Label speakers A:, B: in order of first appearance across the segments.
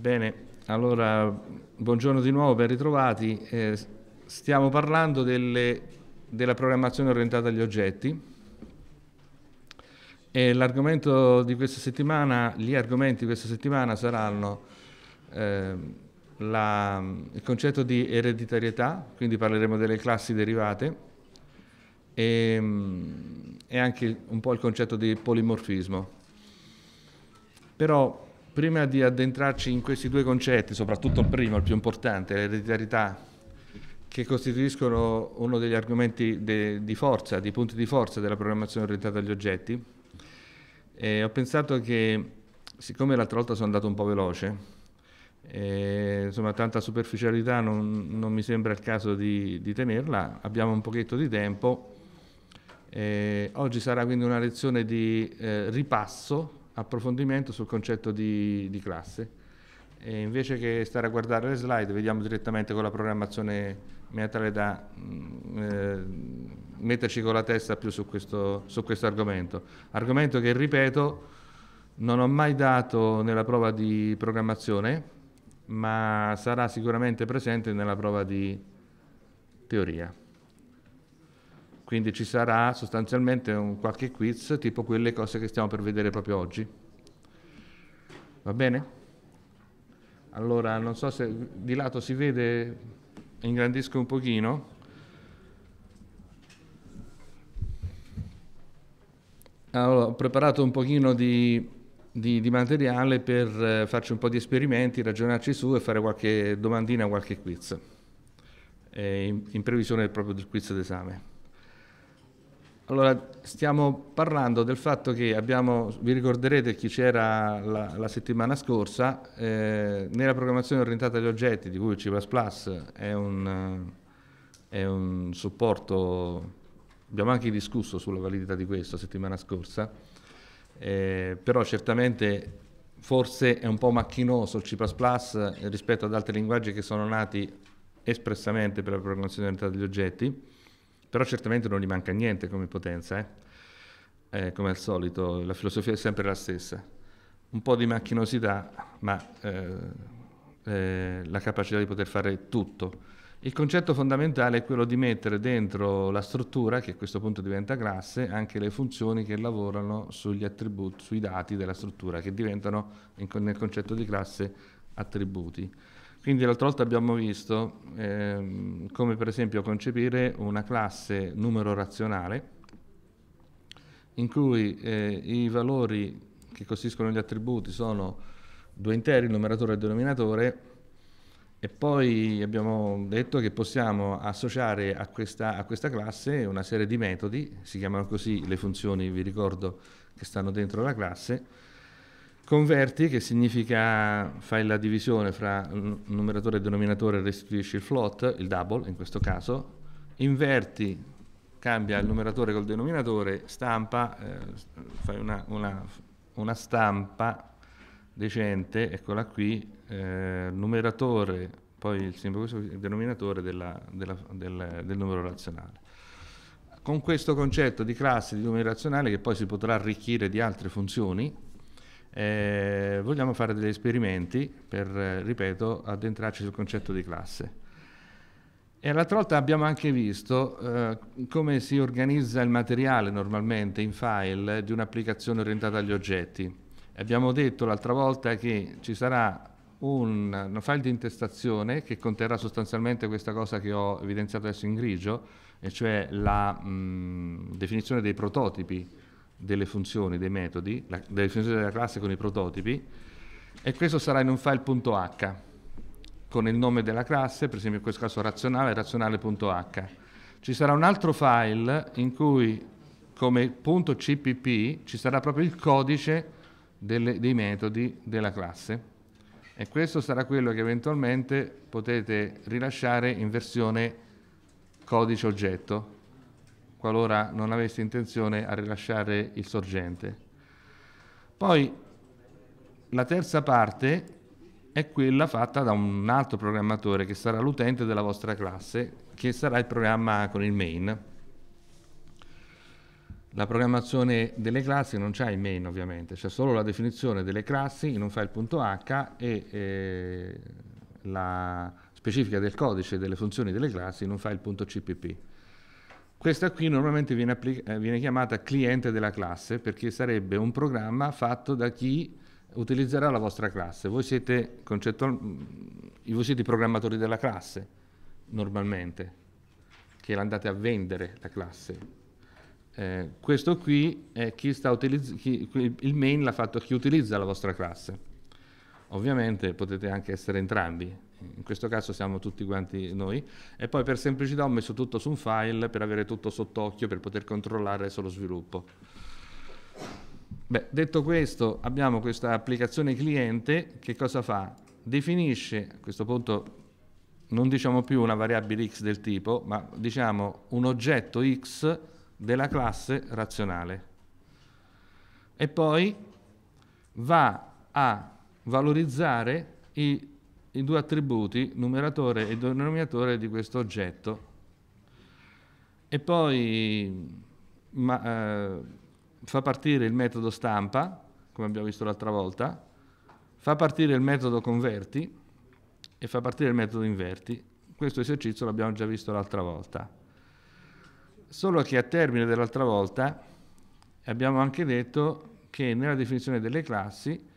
A: Bene, allora buongiorno di nuovo, ben ritrovati. Eh, stiamo parlando delle, della programmazione orientata agli oggetti. l'argomento di questa settimana, gli argomenti di questa settimana saranno eh, la, il concetto di ereditarietà, quindi parleremo delle classi derivate, e, ehm, e anche un po' il concetto di polimorfismo. Però Prima di addentrarci in questi due concetti, soprattutto il primo, il più importante, l'ereditarietà, che costituiscono uno degli argomenti de, di forza, di punti di forza della programmazione orientata agli oggetti, e eh, ho pensato che, siccome l'altra volta sono andato un po' veloce, e, eh, insomma tanta superficialità non, non, mi sembra il caso di, di tenerla, abbiamo un pochetto di tempo, eh, oggi sarà quindi una lezione di eh, ripasso approfondimento sul concetto di, di classe. E invece che stare a guardare le slide, vediamo direttamente con la programmazione in tale da mm, eh, metterci con la testa più su questo, su questo argomento. Argomento che, ripeto, non ho mai dato nella prova di programmazione, ma sarà sicuramente presente nella prova di teoria. Quindi ci sarà sostanzialmente un, qualche quiz tipo quelle cose che stiamo per vedere proprio oggi. Va bene? Allora, non so se di lato si vede, ingrandisco un pochino. Allora, ho preparato un pochino di, di, di materiale per eh, farci un po' di esperimenti, ragionarci su e fare qualche domandina, qualche quiz, eh, in, in previsione proprio del quiz d'esame. Allora, stiamo parlando del fatto che abbiamo, vi ricorderete chi c'era la, la, settimana scorsa, eh, nella programmazione orientata agli oggetti, di cui il C++ è un, è un supporto, abbiamo anche discusso sulla validità di questo la settimana scorsa, eh, però certamente forse è un po' macchinoso il C++ rispetto ad altri linguaggi che sono nati espressamente per la programmazione orientata agli oggetti, però certamente non gli manca niente come potenza, eh? Eh, come al solito, la filosofia è sempre la stessa. Un po' di macchinosità, ma eh, eh, la capacità di poter fare tutto. Il concetto fondamentale è quello di mettere dentro la struttura, che a questo punto diventa classe, anche le funzioni che lavorano sugli attributi, sui dati della struttura, che diventano nel concetto di classe attributi. Quindi l'altra volta abbiamo visto ehm, come per esempio concepire una classe numero razionale in cui eh, i valori che costituiscono gli attributi sono due interi, il numeratore e il denominatore, e poi abbiamo detto che possiamo associare a questa, a questa, classe una serie di metodi, si chiamano così le funzioni, vi ricordo, che stanno dentro la classe, Converti, che significa fai la divisione fra numeratore e denominatore e restituisci il float, il double in questo caso, inverti, cambia il numeratore col denominatore, stampa, eh, fai una, una, una, stampa decente, eccola qui, eh, numeratore, poi il simbolo, il denominatore della, della, del, del numero razionale con questo concetto di classe di numero razionale che poi si potrà arricchire di altre funzioni eh, vogliamo fare degli esperimenti per, eh, ripeto, addentrarci sul concetto di classe. E l'altra volta abbiamo anche visto eh, come si organizza il materiale normalmente in file di un'applicazione orientata agli oggetti. Abbiamo detto l'altra volta che ci sarà un, un file di intestazione che conterrà sostanzialmente questa cosa che ho evidenziato adesso in grigio, e cioè la mh, mm, definizione dei prototipi delle funzioni, dei metodi, la, delle funzioni della classe con i prototipi, e questo sarà in un file.h con il nome della classe, per esempio in questo caso razionale, razionale.h. Ci sarà un altro file in cui come .cpp ci sarà proprio il codice delle, dei metodi della classe e questo sarà quello che eventualmente potete rilasciare in versione codice oggetto qualora non avesse intenzione a rilasciare il sorgente. Poi la terza parte è quella fatta da un altro programmatore che sarà l'utente della vostra classe, che sarà il programma con il main. La programmazione delle classi non c'è il main ovviamente, c'è solo la definizione delle classi in un file.h e eh, la specifica del codice delle funzioni delle classi in un file.cpp. Questa qui normalmente viene, applica- eh, viene, chiamata cliente della classe perché sarebbe un programma fatto da chi utilizzerà la vostra classe. Voi siete, concettual- mm, voi siete i programmatori della classe normalmente, che andate a vendere la classe. Eh, questo qui è chi sta utilizz- chi, il main l'ha fatto chi utilizza la vostra classe. Ovviamente potete anche essere entrambi, in questo caso siamo tutti quanti noi, e poi per semplicità ho messo tutto su un file per avere tutto sott'occhio, per poter controllare solo sviluppo. Beh, detto questo, abbiamo questa applicazione cliente che cosa fa? Definisce, a questo punto non diciamo più una variabile x del tipo, ma diciamo un oggetto x della classe razionale. E poi va a valorizzare i i due attributi, numeratore e denominatore di questo oggetto. E poi ma, eh, fa partire il metodo stampa, come abbiamo visto l'altra volta, fa partire il metodo converti e fa partire il metodo inverti. Questo esercizio l'abbiamo già visto l'altra volta. Solo che a termine dell'altra volta abbiamo anche detto che nella definizione delle classi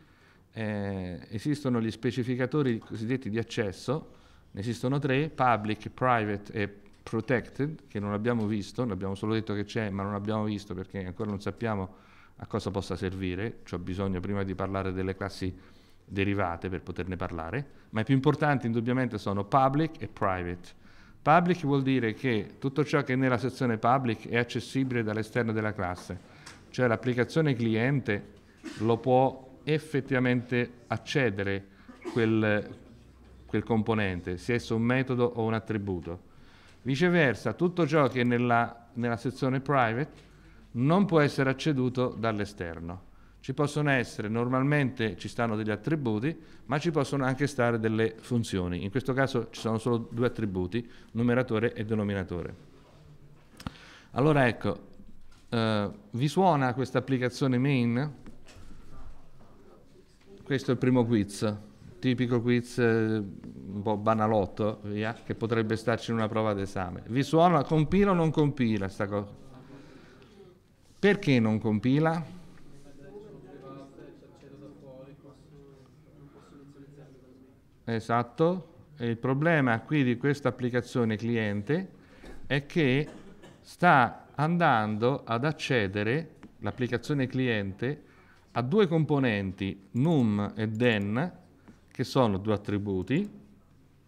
A: eh, esistono gli specificatori cosiddetti di accesso, ne esistono tre, public, private e protected, che non abbiamo visto, ne abbiamo solo detto che c'è, ma non abbiamo visto perché ancora non sappiamo a cosa possa servire, ho bisogno prima di parlare delle classi derivate per poterne parlare, ma i più importanti indubbiamente sono public e private. Public vuol dire che tutto ciò che è nella sezione public è accessibile dall'esterno della classe, cioè l'applicazione cliente lo può effettivamente accedere quel, quel componente, sia esso un metodo o un attributo. Viceversa, tutto ciò che è nella, nella sezione private non può essere acceduto dall'esterno. Ci possono essere, normalmente ci stanno degli attributi, ma ci possono anche stare delle funzioni. In questo caso ci sono solo due attributi, numeratore e denominatore. Allora ecco, eh, vi suona questa applicazione main? Questo è il primo quiz, tipico quiz eh, un po' banalotto, via, che potrebbe starci in una prova d'esame. Vi suona compila o non compila sta cosa? Perché non compila? Esatto, e il problema qui di questa applicazione cliente è che sta andando ad accedere l'applicazione cliente ha due componenti, num e den, che sono due attributi,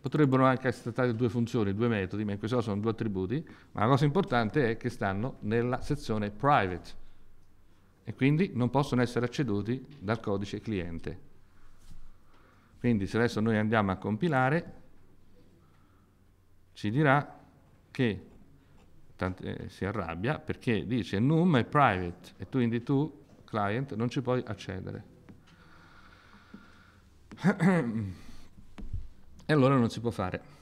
A: potrebbero anche essere state due funzioni, due metodi, ma in questo caso sono due attributi, ma la cosa importante è che stanno nella sezione private e quindi non possono essere acceduti dal codice cliente. Quindi se adesso noi andiamo a compilare, ci dirà che eh, si arrabbia perché dice num è private e quindi tu client non ci puoi accedere. e allora non si può fare.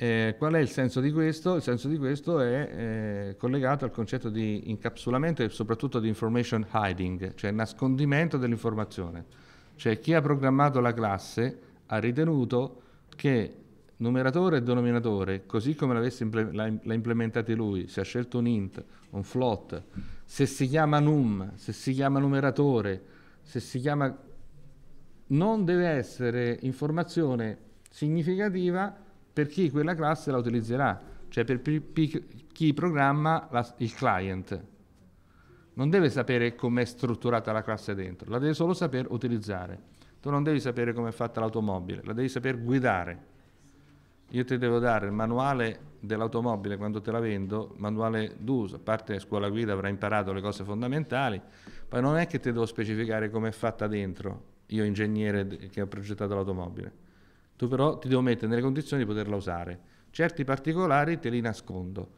A: Eh, qual è il senso di questo? Il senso di questo è eh, collegato al concetto di incapsulamento e soprattutto di information hiding, cioè nascondimento dell'informazione. Cioè chi ha programmato la classe ha ritenuto che Numeratore e denominatore, così come l'avesse imple- la, lui, se ha scelto un int, un float, se si chiama num, se si chiama numeratore, se si chiama... non deve essere informazione significativa per chi quella classe la utilizzerà, cioè per p- p- chi programma la, il client. Non deve sapere com'è strutturata la classe dentro, la deve solo saper utilizzare. Tu non devi sapere com'è fatta l'automobile, la devi saper guidare io ti devo dare il manuale dell'automobile quando te la vendo, manuale d'uso, a parte scuola guida avrà imparato le cose fondamentali, poi non è che ti devo specificare come è fatta dentro, io ingegnere che ho progettato l'automobile, tu però ti devo mettere nelle condizioni di poterla usare, certi particolari te li nascondo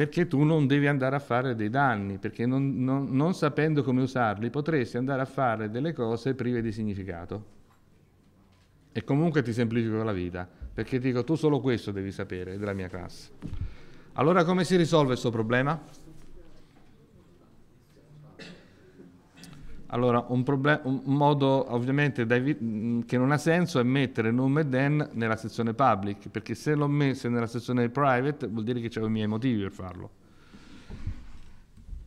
A: perché tu non devi andare a fare dei danni, perché non, non, non sapendo come usarli potresti andare a fare delle cose prive di significato e comunque ti semplifico la vita, perché ti dico tu solo questo devi sapere della mia classe. Allora come si risolve questo problema? Allora, un, problem- un modo ovviamente evi- mm, che non ha senso è mettere num e den nella sezione public, perché se l'ho messo nella sezione private vuol dire che avevo i miei motivi per farlo.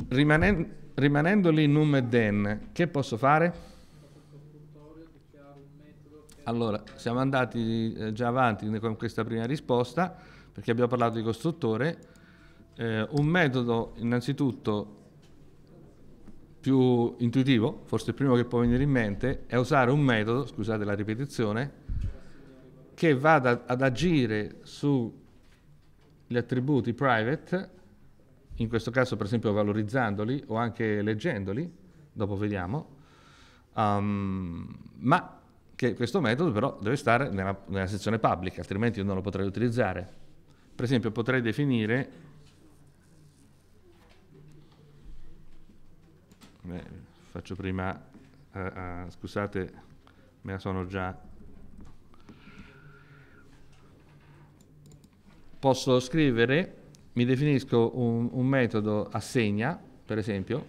A: Rimanen- rimanendo lì num e then, che posso fare? Allora, siamo andati eh, già avanti con questa prima risposta perché abbiamo parlato di costruttore. Eh, un metodo innanzitutto più intuitivo, forse il primo che può venire in mente, è usare un metodo, scusate la ripetizione, che vada ad agire sugli attributi private, in questo caso per esempio valorizzandoli o anche leggendoli, dopo vediamo, um, ma che questo metodo però deve stare nella, nella sezione pubblica, altrimenti io non lo potrei utilizzare. Per esempio potrei definire, beh, faccio prima, uh, uh, scusate, me la sono già posso scrivere, mi definisco un, un, metodo assegna, per esempio,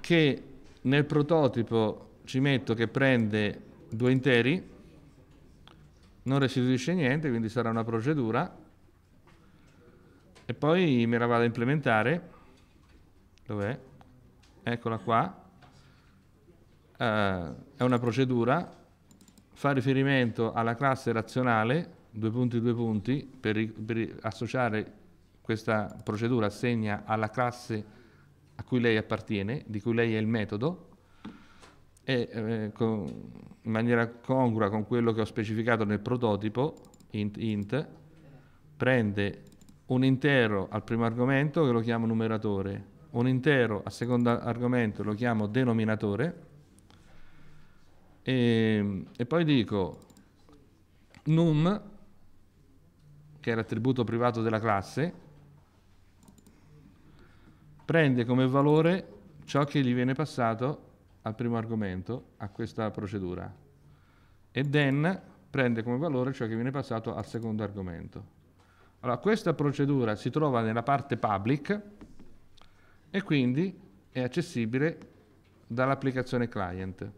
A: che nel prototipo ci metto che prende due interi, non restituisce niente, quindi sarà una procedura, e poi me la vado a implementare, dov'è? Eccola qua, uh, è una procedura, fa riferimento alla classe razionale, due punti, due punti, per, per associare questa procedura assegna alla classe a cui lei appartiene, di cui lei è il metodo, e eh, con, in maniera congrua con quello che ho specificato nel prototipo int, int prende un intero al primo argomento che lo chiamo numeratore, un intero al secondo argomento lo chiamo denominatore e, e poi dico num che è l'attributo privato della classe prende come valore ciò che gli viene passato al primo argomento, a questa procedura, e then prende come valore ciò che viene passato al secondo argomento. Allora, questa procedura si trova nella parte public e quindi è accessibile dall'applicazione client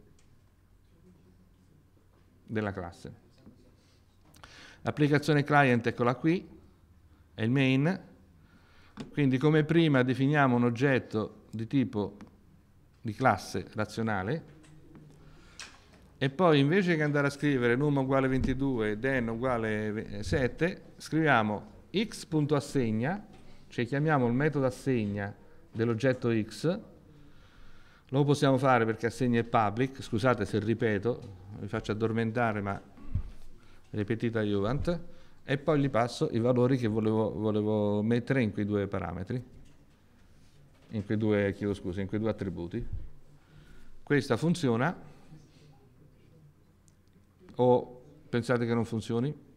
A: della classe. L'applicazione client, eccola qui, è il main, quindi come prima definiamo un oggetto di tipo di classe razionale e poi invece che andare a scrivere num uguale 22 ed n uguale 7 scriviamo x.assegna cioè chiamiamo il metodo assegna dell'oggetto x lo possiamo fare perché assegna è public scusate se ripeto vi faccio addormentare ma ripetita Juvent e poi gli passo i valori che volevo, volevo mettere in quei due parametri in quei due, chiedo scusa, in quei due attributi. Questa funziona o pensate che non funzioni?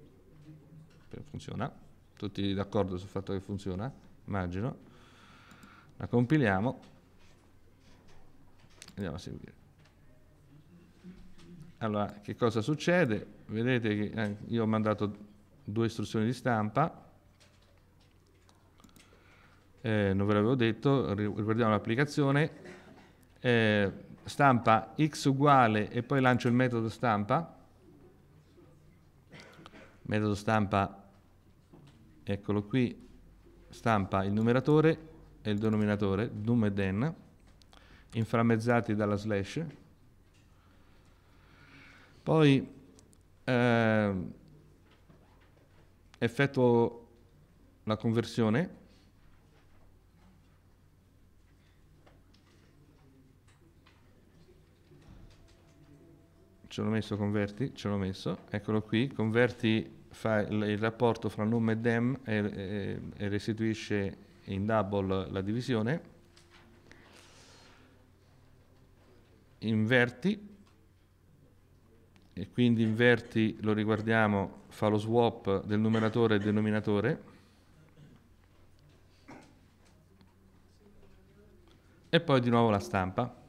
A: Funziona, tutti d'accordo sul fatto che funziona, immagino. La compiliamo, andiamo a seguire. Allora, che cosa succede? Vedete che eh, io ho mandato due istruzioni di stampa, eh, non ve l'avevo detto, riguardiamo l'applicazione, eh, stampa x uguale e poi lancio il metodo stampa, metodo stampa, eccolo qui, stampa il numeratore e il denominatore, num e den, inframmezzati dalla slash, poi eh, effettuo la conversione, ce l'ho messo converti, ce l'ho messo, eccolo qui, converti fa il, rapporto fra num e dem e, e, e restituisce in double la divisione, inverti e quindi inverti lo riguardiamo, fa lo swap del numeratore e del denominatore e poi di nuovo la stampa.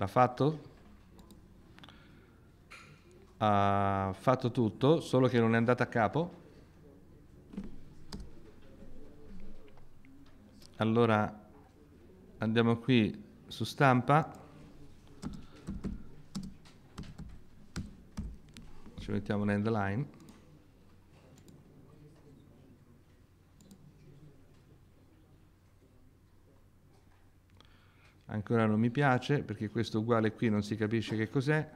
A: L'ha fatto? Ha fatto tutto, solo che non è andata a capo. Allora andiamo qui su stampa. Ci mettiamo un end line. ancora non mi piace perché questo uguale qui non si capisce che cos'è.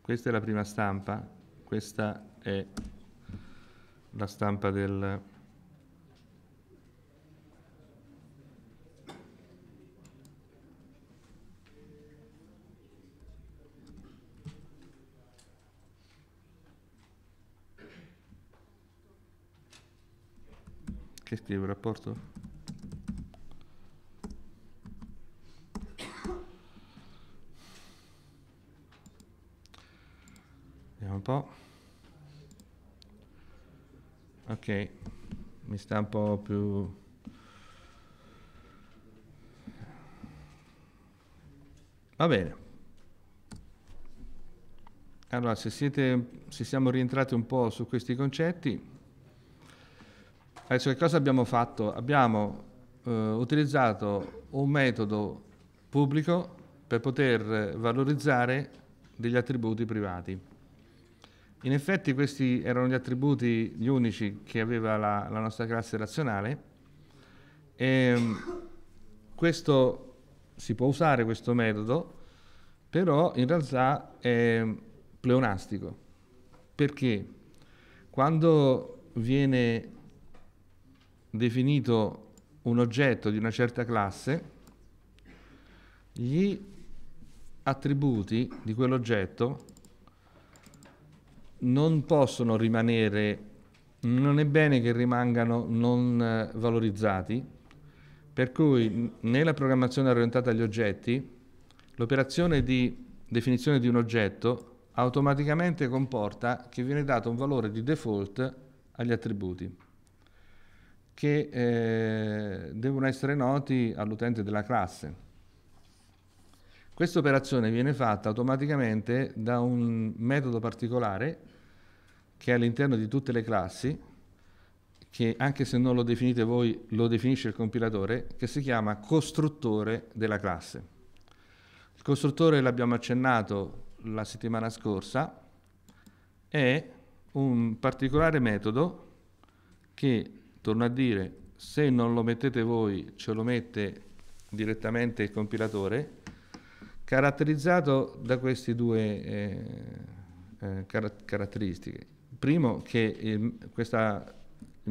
A: Questa è la prima stampa, questa è la stampa del Che scrivo, rapporto? Vediamo un po'. Ok, mi sta un po' più... Va bene. Allora, se, siete, se siamo rientrati un po' su questi concetti, Adesso che cosa abbiamo fatto? Abbiamo eh, utilizzato un metodo pubblico per poter valorizzare degli attributi privati. In effetti questi erano gli attributi gli unici che aveva la, la nostra classe razionale e ehm, questo si può usare questo metodo, però in realtà è pleonastico. Perché? Quando viene definito un oggetto di una certa classe, gli attributi di quell'oggetto non possono rimanere, non è bene che rimangano non eh, valorizzati, per cui nella programmazione orientata agli oggetti l'operazione di definizione di un oggetto automaticamente comporta che viene dato un valore di default agli attributi che eh, devono essere noti all'utente della classe. Questa operazione viene fatta automaticamente da un metodo particolare che è all'interno di tutte le classi, che anche se non lo definite voi lo definisce il compilatore, che si chiama costruttore della classe. Il costruttore l'abbiamo accennato la settimana scorsa, è un particolare metodo che Torno a dire, se non lo mettete voi, ce lo mette direttamente il compilatore, caratterizzato da queste due eh, eh, car- caratteristiche. Primo, che eh, questa,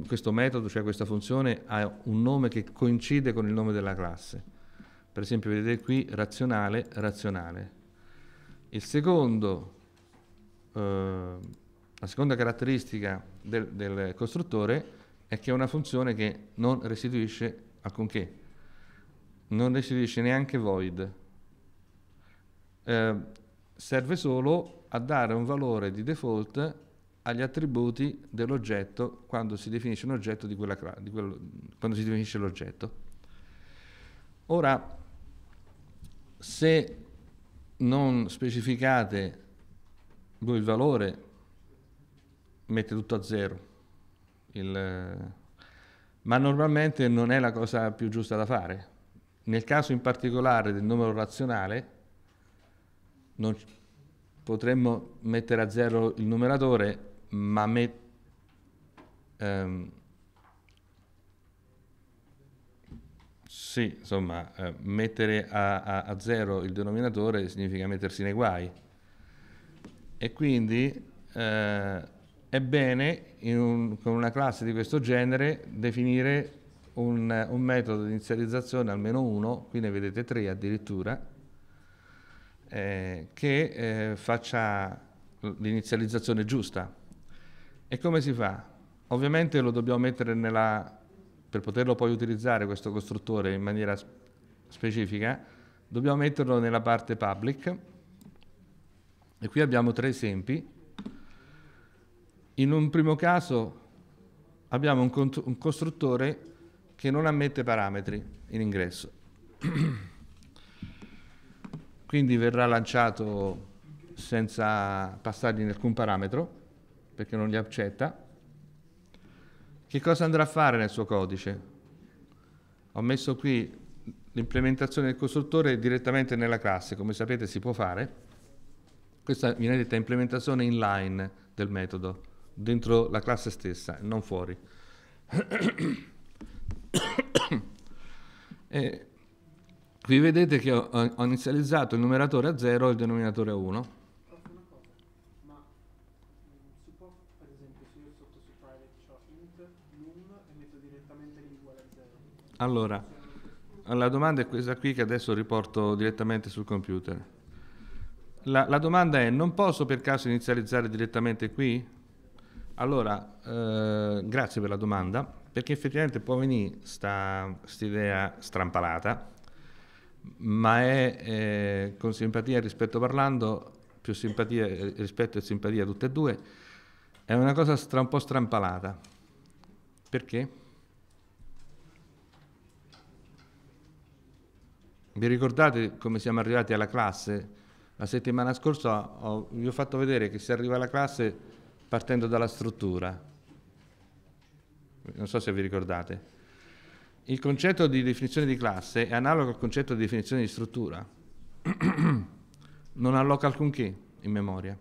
A: questo metodo, cioè questa funzione, ha un nome che coincide con il nome della classe. Per esempio, vedete qui razionale, razionale. Il secondo, eh, la seconda caratteristica del, del costruttore è che è una funzione che non restituisce alcunché, non restituisce neanche void, eh, serve solo a dare un valore di default agli attributi dell'oggetto quando si definisce un oggetto di quella classe, quando si definisce l'oggetto. Ora, se non specificate voi il valore, mette tutto a zero il... Ma normalmente non è la cosa più giusta da fare. Nel caso in particolare del numero razionale, non... potremmo mettere a zero il numeratore, ma met... ehm... sì, insomma, eh, mettere a, a, a zero il denominatore significa mettersi nei guai. E quindi eh, è bene un, con una classe di questo genere definire un, un, metodo di inizializzazione, almeno uno, qui ne vedete tre addirittura, eh, che eh, faccia l'inizializzazione giusta. E come si fa? Ovviamente lo dobbiamo mettere nella, per poterlo poi utilizzare questo costruttore in maniera specifica, dobbiamo metterlo nella parte public. E qui abbiamo tre esempi in un primo caso abbiamo un, un costruttore che non ammette parametri in ingresso. Quindi verrà lanciato senza passargli alcun parametro, perché non li accetta. Che cosa andrà a fare nel suo codice? Ho messo qui l'implementazione del costruttore direttamente nella classe, come sapete si può fare. Questa viene detta implementazione inline del metodo dentro la classe stessa, non fuori. e qui vedete che ho, ho, inizializzato il numeratore a 0 e il denominatore a 1. Allora, la domanda è questa qui che adesso riporto direttamente sul computer. La, la domanda è, non posso per caso inizializzare direttamente qui? Allora, eh, grazie per la domanda, perché effettivamente può venire questa idea strampalata, ma è eh, con simpatia e rispetto parlando, più simpatia, rispetto e simpatia tutte e due, è una cosa stra, un po' strampalata. Perché? Vi ricordate come siamo arrivati alla classe? La settimana scorsa ho, vi ho fatto vedere che si arriva alla classe partendo dalla struttura. Non so se vi ricordate. Il concetto di definizione di classe è analogo al concetto di definizione di struttura. non alloca alcunché in memoria.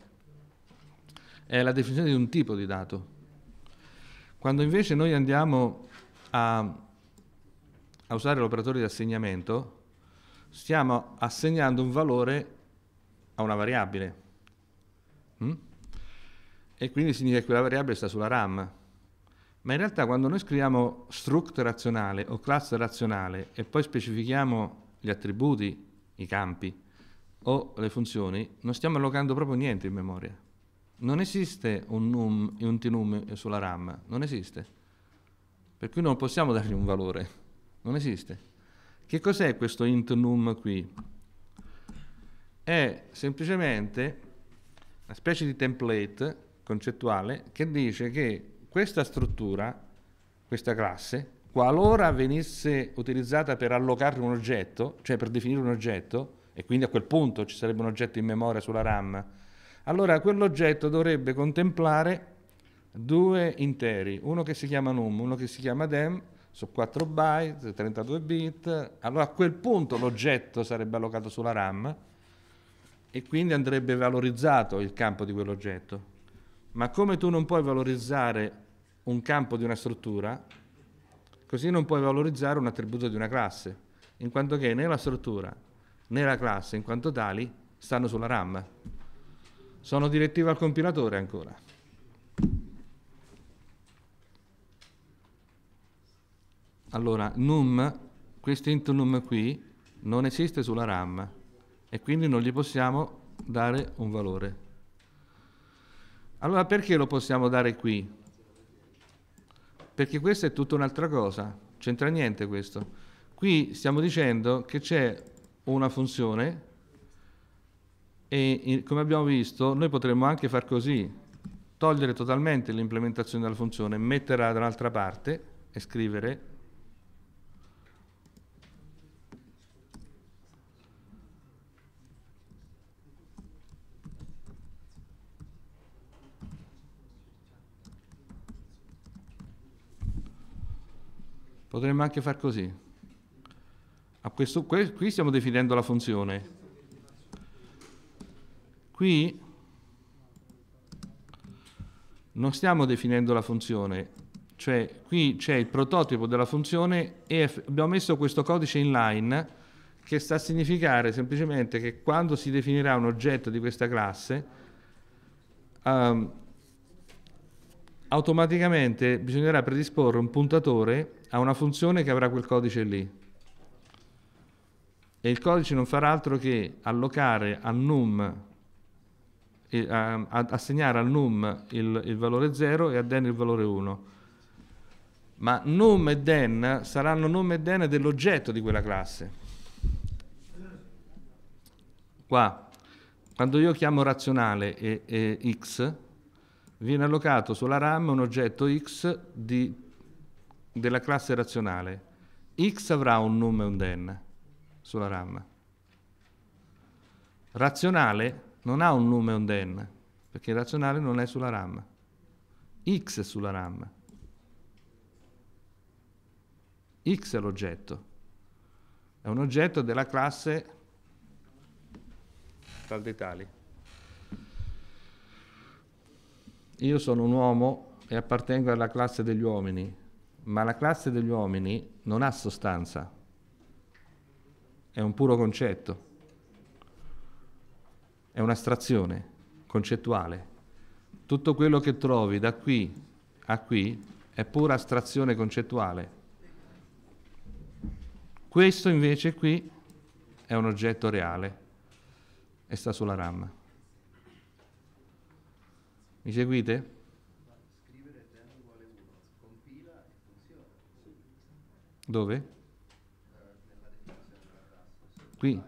A: È la definizione di un tipo di dato. Quando invece noi andiamo a, a usare l'operatore di assegnamento, stiamo assegnando un valore a una variabile. Mm? e quindi significa che quella variabile sta sulla RAM. Ma in realtà quando noi scriviamo struct razionale o class razionale e poi specifichiamo gli attributi, i campi o le funzioni, non stiamo allocando proprio niente in memoria. Non esiste un num e un tnum sulla RAM, non esiste. Per cui non possiamo dargli un valore, non esiste. Che cos'è questo int num qui? È semplicemente una specie di template concettuale che dice che questa struttura, questa classe, qualora venisse utilizzata per allocare un oggetto, cioè per definire un oggetto, e quindi a quel punto ci sarebbe un oggetto in memoria sulla RAM, allora quell'oggetto dovrebbe contemplare due interi, uno che si chiama num, uno che si chiama dem, su 4 byte, 32 bit, allora a quel punto l'oggetto sarebbe allocato sulla RAM e quindi andrebbe valorizzato il campo di quell'oggetto. Ma come tu non puoi valorizzare un campo di una struttura, così non puoi valorizzare un attributo di una classe, in quanto che né la struttura né la classe in quanto tali stanno sulla RAM. Sono direttive al compilatore ancora. Allora, num, questo int num qui non esiste sulla RAM e quindi non gli possiamo dare un valore. Allora perché lo possiamo dare qui? Perché questa è tutta un'altra cosa, c'entra niente questo. Qui stiamo dicendo che c'è una funzione e come abbiamo visto noi potremmo anche far così, togliere totalmente l'implementazione della funzione, metterla da un'altra parte e scrivere Potremmo anche far così. Questo, qui stiamo definendo la funzione. Qui non stiamo definendo la funzione, cioè qui c'è il prototipo della funzione e abbiamo messo questo codice inline che sta a significare semplicemente che quando si definirà un oggetto di questa classe um, automaticamente bisognerà predisporre un puntatore a una funzione che avrà quel codice lì. E il codice non farà altro che allocare al num, eh, assegnare al num il, il valore 0 e a den il valore 1. Ma num e den saranno num e den dell'oggetto di quella classe. Qua, quando io chiamo razionale e, e x, viene allocato sulla RAM un oggetto X di, della classe razionale. X avrà un num e un den sulla RAM. Razionale non ha un num e un den, perché il razionale non è sulla RAM. X è sulla RAM. X è l'oggetto. È un oggetto della classe tal dei tali. io sono un uomo e appartengo alla classe degli uomini, ma la classe degli uomini non ha sostanza, è un puro concetto, è un'astrazione concettuale. Tutto quello che trovi da qui a qui è pura astrazione concettuale. Questo invece qui è un oggetto reale e sta sulla ramma. Mi seguite? Scrivere compila e funziona. Dove? Nella definizione della classe. Qui.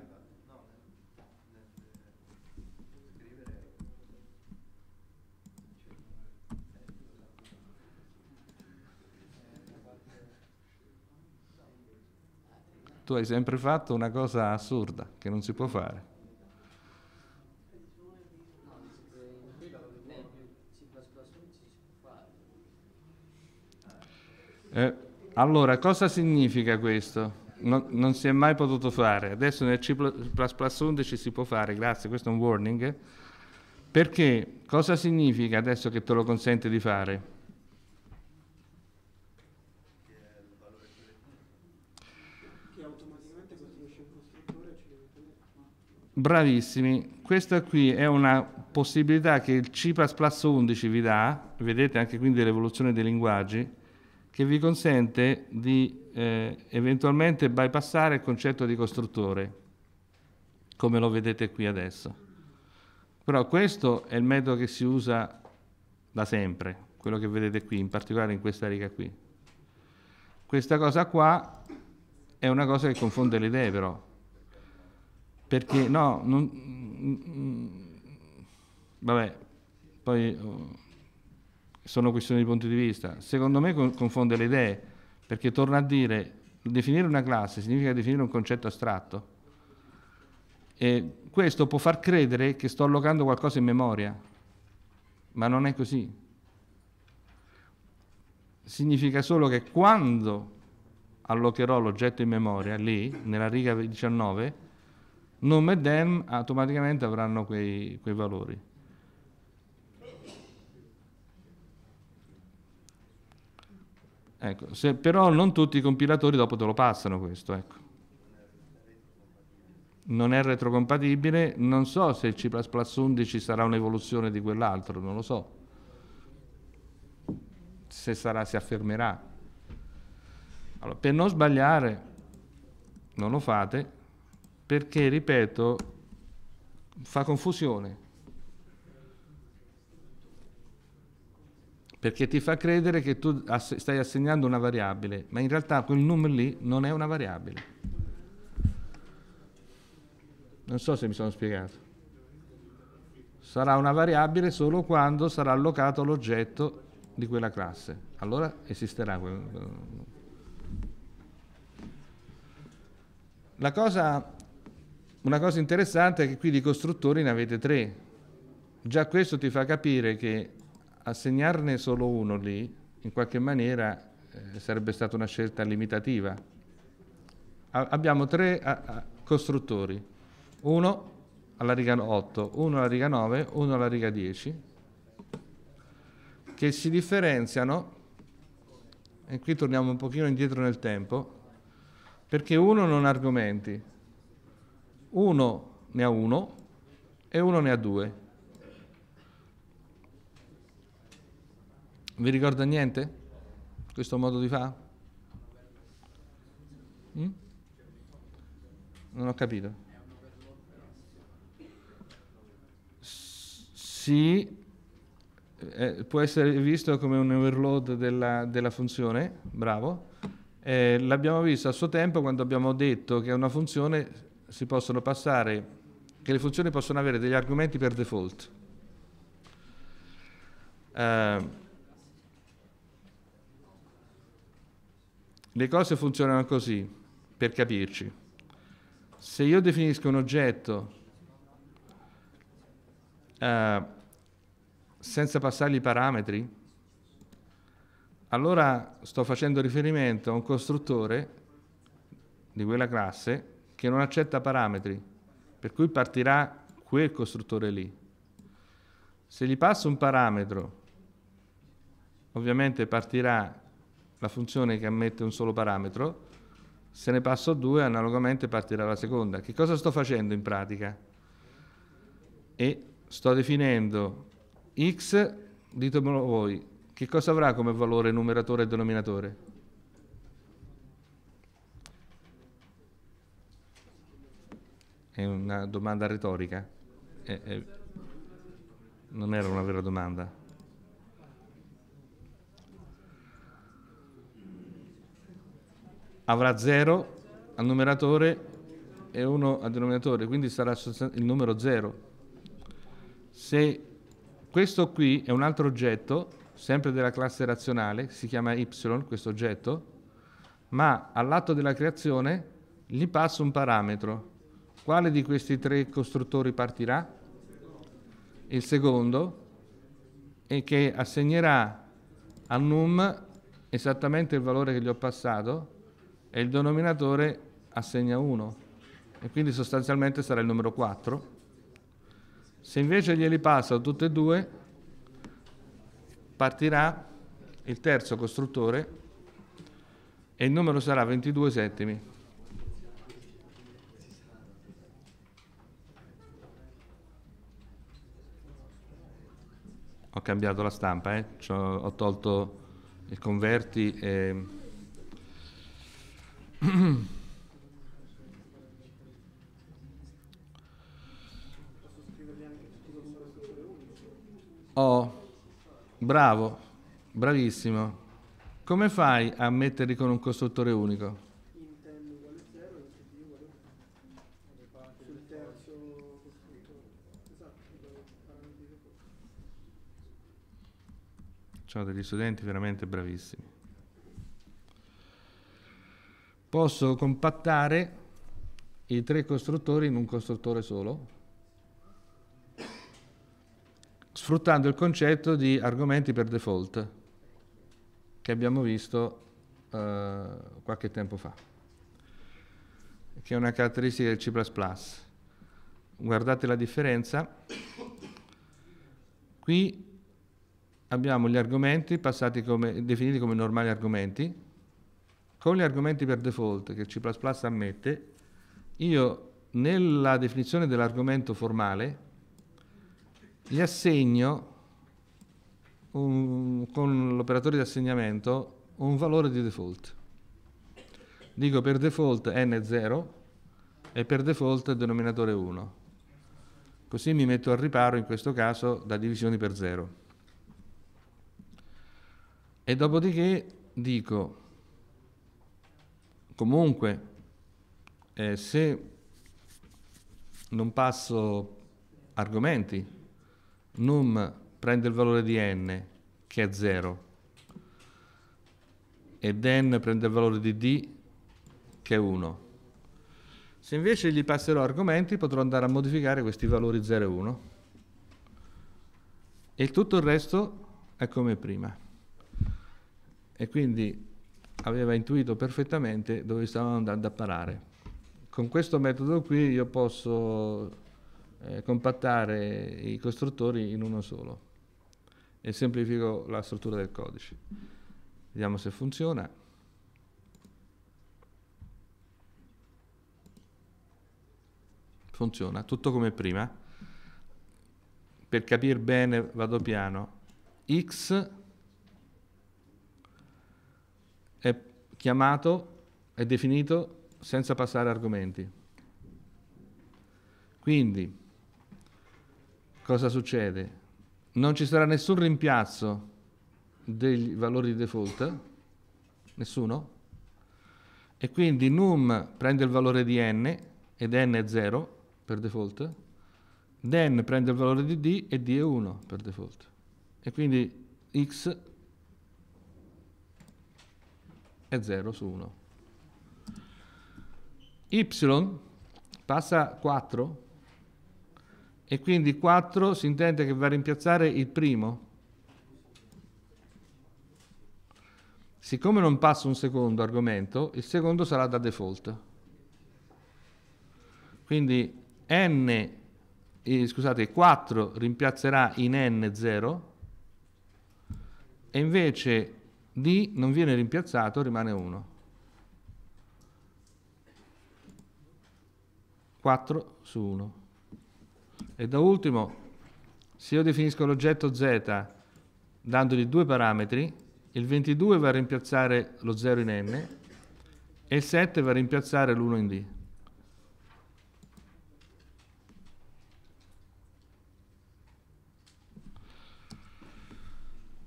A: Tu hai sempre fatto una cosa assurda che non si può fare. Eh, allora, cosa significa questo? Non, non, si è mai potuto fare. Adesso nel C++ 11 si può fare, grazie, questo è un warning. Perché cosa significa adesso che te lo consente di fare? Bravissimi, questa qui è una possibilità che il C++ 11 vi dà, vedete anche quindi l'evoluzione dei linguaggi, che vi consente di eh, eventualmente bypassare il concetto di costruttore, come lo vedete qui adesso. Però questo è il metodo che si usa da sempre, quello che vedete qui, in particolare in questa riga qui. Questa cosa qua è una cosa che confonde le idee però, perché no, non, mm, mm, mm, vabbè, poi oh, sono questioni di punti di vista. Secondo me confonde le idee, perché torna a dire, definire una classe significa definire un concetto astratto. E questo può far credere che sto allocando qualcosa in memoria, ma non è così. Significa solo che quando allocherò l'oggetto in memoria, lì, nella riga 19, nome e dem automaticamente avranno quei, quei valori. Ecco, se, però non tutti i compilatori dopo te lo passano questo, ecco. Non è retrocompatibile, non so se il C++ 11 sarà un'evoluzione di quell'altro, non lo so. Se sarà, si affermerà. Allora, per non sbagliare, non lo fate, perché, ripeto, fa confusione perché ti fa credere che tu stai assegnando una variabile, ma in realtà quel numero lì non è una variabile. Non so se mi sono spiegato. Sarà una variabile solo quando sarà allocato l'oggetto di quella classe. Allora esisterà quel... La cosa, una cosa interessante è che qui di costruttori ne avete tre. Già questo ti fa capire che assegnarne solo uno lì, in qualche maniera, eh, sarebbe stata una scelta limitativa. A- abbiamo tre a- a- costruttori, uno alla riga 8, uno alla riga 9, uno alla riga 10, che si differenziano, e qui torniamo un pochino indietro nel tempo, perché uno non ha argomenti, uno ne ha uno e uno ne ha due. Vi ricorda niente? Questo modo di fare? Mm? Non ho capito. sì, eh, può essere visto come un overload della, della funzione, bravo. Eh, l'abbiamo visto a suo tempo quando abbiamo detto che una funzione si possono passare, che le funzioni possono avere degli argomenti per default. Eh, Le cose funzionano così, per capirci. Se io definisco un oggetto eh, senza passargli i parametri, allora sto facendo riferimento a un costruttore di quella classe che non accetta parametri, per cui partirà quel costruttore lì. Se gli passo un parametro, ovviamente partirà la funzione che ammette un solo parametro, se ne passo due, analogamente partirà la seconda. Che cosa sto facendo in pratica? E sto definendo x, ditemelo voi, che cosa avrà come valore numeratore e denominatore? È una domanda retorica. È, è... non era una vera domanda. avrà 0 al numeratore e 1 al denominatore, quindi sarà il numero 0. Se questo qui è un altro oggetto, sempre della classe razionale, si chiama y questo oggetto, ma all'atto della creazione gli passo un parametro. Quale di questi tre costruttori partirà? Il secondo, e che assegnerà a num esattamente il valore che gli ho passato, e il denominatore assegna 1 e quindi sostanzialmente sarà il numero 4. Se invece glieli passo tutti e due, partirà il terzo costruttore e il numero sarà 22 settimi. Ho cambiato la stampa, eh? ho tolto il converti e Oh, bravo, bravissimo. Come fai a metterli con un costruttore unico? C'ho degli studenti veramente bravissimi posso compattare i tre costruttori in un costruttore solo, sfruttando il concetto di argomenti per default che abbiamo visto eh, qualche tempo fa, che è una caratteristica del C ⁇ Guardate la differenza. Qui abbiamo gli argomenti passati come, definiti come normali argomenti, con gli argomenti per default che C++ ammette, io nella definizione dell'argomento formale gli assegno un, con l'operatore di assegnamento un valore di default. Dico per default n0 e per default denominatore 1. Così mi metto al riparo in questo caso da divisioni per 0. E dopodiché dico Comunque, eh, se non passo argomenti, num prende il valore di n, che è 0, ed n prende il valore di d, che è 1. Se invece gli passerò argomenti, potrò andare a modificare questi valori 0 e 1. E tutto il resto è come prima. E quindi aveva intuito perfettamente dove stavano andando a parare. Con questo metodo qui io posso eh, compattare i costruttori in uno solo e semplifico la struttura del codice. Vediamo se funziona. Funziona, tutto come prima. Per capire bene vado piano. X chiamato e definito senza passare argomenti. Quindi, cosa succede? Non ci sarà nessun rimpiazzo dei valori di default, nessuno, e quindi num prende il valore di n ed n è 0 per default, then prende il valore di d e d è 1 per default. E quindi x e 0 su 1. Y passa 4 e quindi 4 si intende che va a rimpiazzare il primo. Siccome non passa un secondo argomento, il secondo sarà da default. Quindi n, eh, scusate, 4 rimpiazzerà in n0 e invece D non viene rimpiazzato, rimane 1. 4 su 1. E da ultimo, se io definisco l'oggetto Z dandogli due parametri, il 22 va a rimpiazzare lo 0 in N e il 7 va a rimpiazzare l'1 in D.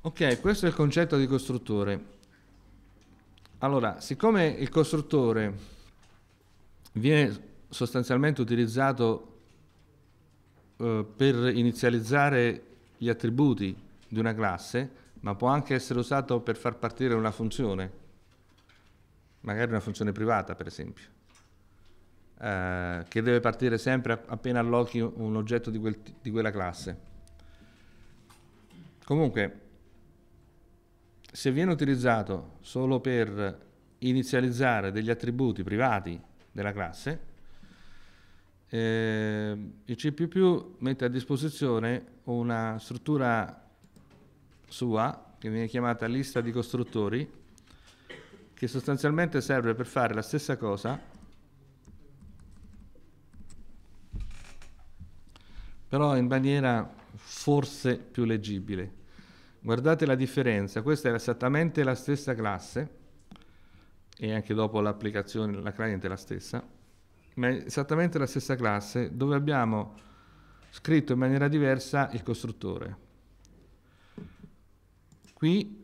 A: Ok, questo è il concetto di costruttore. Allora, siccome il costruttore viene sostanzialmente utilizzato eh, per inizializzare gli attributi di una classe, ma può anche essere usato per far partire una funzione, magari una funzione privata per esempio, eh, che deve partire sempre appena allochi un oggetto di, quel, di quella classe. Comunque, se viene utilizzato solo per inizializzare degli attributi privati della classe, eh, il C++ mette a disposizione una struttura sua che viene chiamata lista di costruttori che sostanzialmente serve per fare la stessa cosa però in maniera forse più leggibile Guardate la differenza, questa era esattamente la stessa classe e anche dopo l'applicazione, la client è la stessa, ma è esattamente la stessa classe dove abbiamo scritto in maniera diversa il costruttore. Qui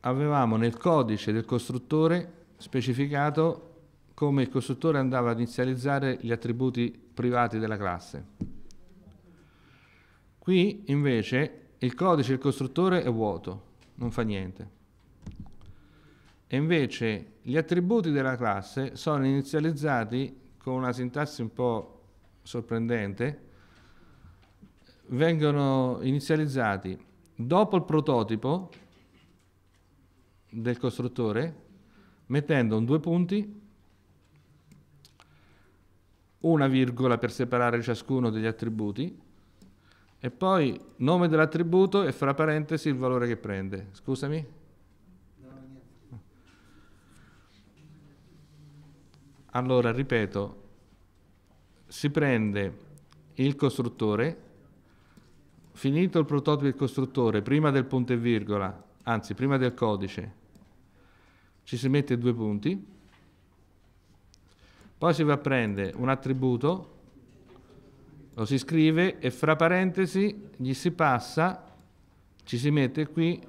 A: avevamo nel codice del costruttore specificato come il costruttore andava ad inizializzare gli attributi privati della classe. Qui invece il codice del costruttore è vuoto, non fa niente. E invece gli attributi della classe sono inizializzati con una sintassi un po' sorprendente, vengono inizializzati dopo il prototipo del costruttore, mettendo un due punti, una virgola per separare ciascuno degli attributi, e poi nome dell'attributo e fra parentesi il valore che prende. Scusami? Allora, ripeto, si prende il costruttore, finito il prototipo del costruttore, prima del punto e virgola, anzi prima del codice, ci si mette due punti, poi si va a prendere un attributo lo si scrive e fra parentesi gli si passa, ci si mette qui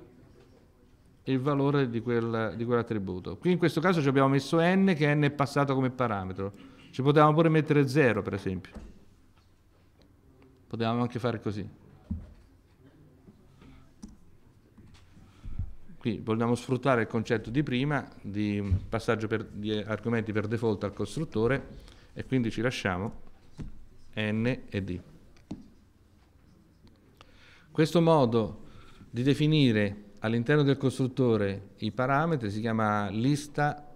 A: il valore di, quel, di quell'attributo. Qui in questo caso ci abbiamo messo n che n è passato come parametro. Ci potevamo pure mettere 0 per esempio. Potevamo anche fare così. Qui vogliamo sfruttare il concetto di prima, di passaggio per, di argomenti per default al costruttore e quindi ci lasciamo N e D. Questo modo di definire all'interno del costruttore i parametri si chiama lista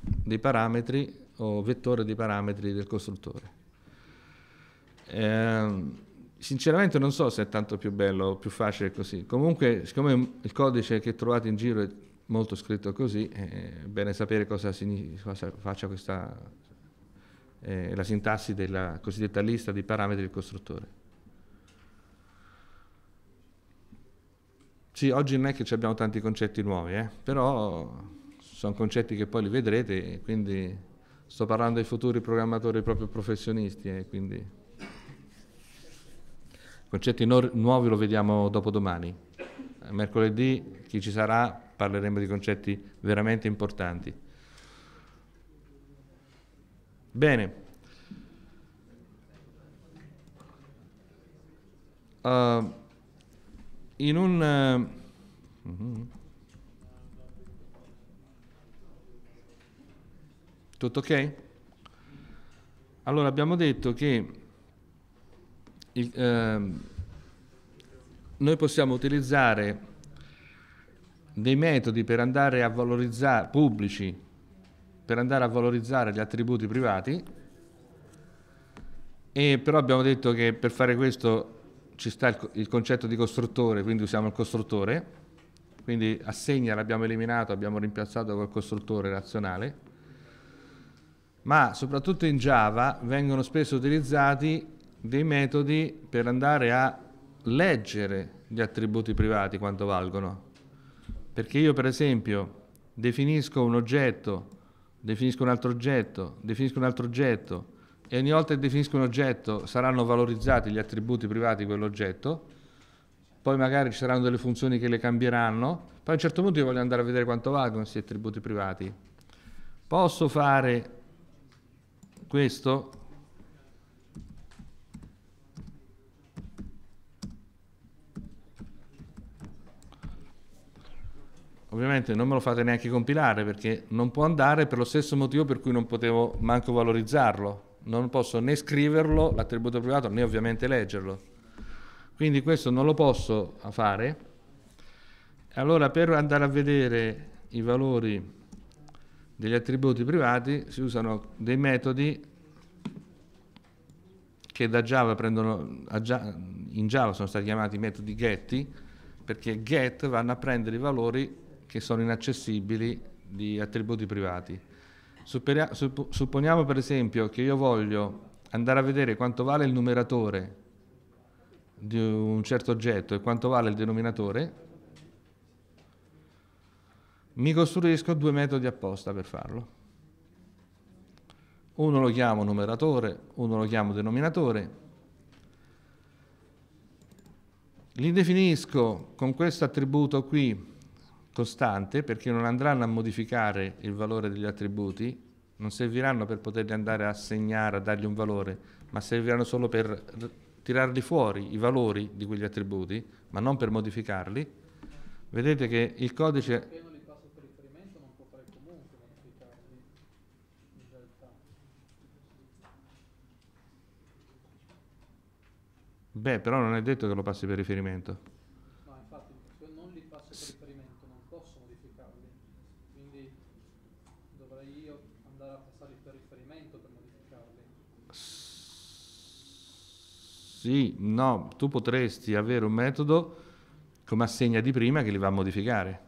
A: dei parametri o vettore dei parametri del costruttore. Eh, sinceramente non so se è tanto più bello o più facile così. Comunque, siccome il codice che trovate in giro è molto scritto così, eh, è bene sapere cosa, cosa faccia questa eh, la sintassi della cosiddetta lista di parametri del costruttore. Sì, oggi non è che abbiamo tanti concetti nuovi, eh? però sono concetti che poi li vedrete, quindi sto parlando ai futuri programmatori proprio professionisti, eh, quindi concetti no- nuovi lo vediamo dopo domani. Mercoledì chi ci sarà parleremo di concetti veramente importanti. Bene. Uh, in un... Uh, Tutto ok? Allora abbiamo detto che il, ehm, noi possiamo utilizzare dei metodi per andare a valorizzare pubblici per andare a valorizzare gli attributi privati e però abbiamo detto che per fare questo ci sta il, il concetto di costruttore, quindi usiamo il costruttore, quindi assegna l'abbiamo eliminato, abbiamo rimpiazzato col costruttore razionale, ma soprattutto in Java vengono spesso utilizzati dei metodi per andare a leggere gli attributi privati quanto valgono. Perché io per esempio definisco un oggetto definisco un altro oggetto, definisco un altro oggetto e ogni volta che definisco un oggetto saranno valorizzati gli attributi privati di quell'oggetto, poi magari ci saranno delle funzioni che le cambieranno, poi a un certo punto io voglio andare a vedere quanto valgono questi attributi privati. Posso fare questo ovviamente non me lo fate neanche compilare perché non può andare per lo stesso motivo per cui non potevo manco valorizzarlo. Non posso né scriverlo l'attributo privato né ovviamente leggerlo. Quindi questo non lo posso fare. Allora per andare a vedere i valori degli attributi privati si usano dei metodi che da Java prendono, in Java sono stati chiamati metodi getty perché get vanno a prendere i valori che sono inaccessibili di attributi privati. Superia, supponiamo per esempio che io voglio andare a vedere quanto vale il numeratore di un certo oggetto e quanto vale il denominatore, mi costruisco due metodi apposta per farlo. Uno lo chiamo numeratore, uno lo chiamo denominatore. Li definisco con questo attributo qui costante perché non andranno a modificare il valore degli attributi, non serviranno per poterli andare a segnare, a dargli un valore, ma serviranno solo per tirarli fuori i valori di quegli attributi, ma non per modificarli. Vedete che il codice... Beh, però non è detto che lo passi per riferimento.
B: quindi dovrei io andare a passare per riferimento per modificarli.
A: Sì, no, tu potresti avere un metodo come assegna di prima che li va a modificare.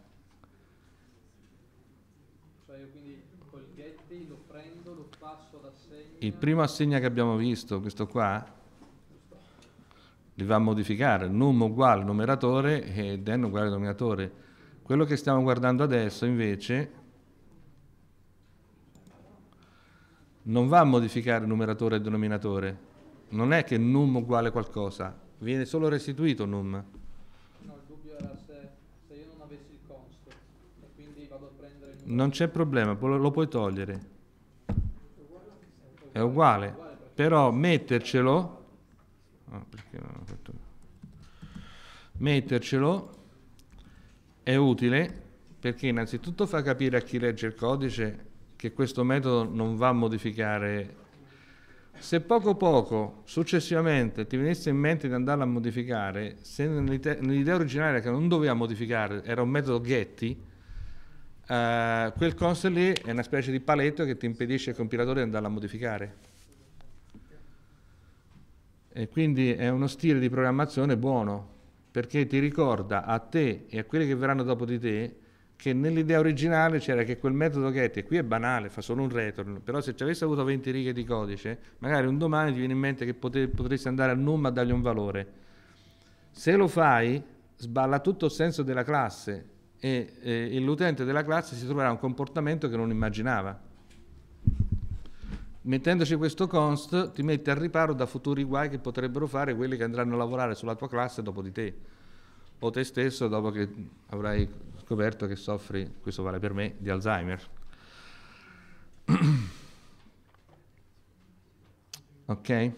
B: Cioè io quindi col getty lo prendo, lo passo ad assegna. Il primo
A: assegna che abbiamo visto, questo qua, li va a modificare, num uguale numeratore e den uguale denominatore quello che stiamo guardando adesso invece non va a modificare numeratore e denominatore, non è che num uguale qualcosa, viene solo restituito num.
B: No, il dubbio era se, se io non avessi il const e quindi vado a prendere il numero.
A: Non c'è problema, lo puoi togliere. È uguale, è uguale, è uguale però mettercelo... Oh, mettercelo è utile perché innanzitutto fa capire a chi legge il codice che questo metodo non va a modificare. Se poco poco, successivamente, ti venisse in mente di andarlo a modificare, se nell'idea originaria che non doveva modificare era un metodo Getty, Uh, quel console lì è una specie di paletto che ti impedisce al compilatore di andarla a modificare. E quindi è uno stile di programmazione buono perché ti ricorda a te e a quelli che verranno dopo di te che nell'idea originale c'era che quel metodo get, e qui è banale, fa solo un return, però se ci avessi avuto 20 righe di codice, magari un domani ti viene in mente che pote- potresti andare al non a dargli un valore. Se lo fai, sballa tutto il senso della classe e, e l'utente della classe si troverà un comportamento che non immaginava. Mettendoci questo const ti mette al riparo da futuri guai che potrebbero fare quelli che andranno a lavorare sulla tua classe dopo di te o te stesso dopo che avrai scoperto che soffri, questo vale per me, di Alzheimer. ok?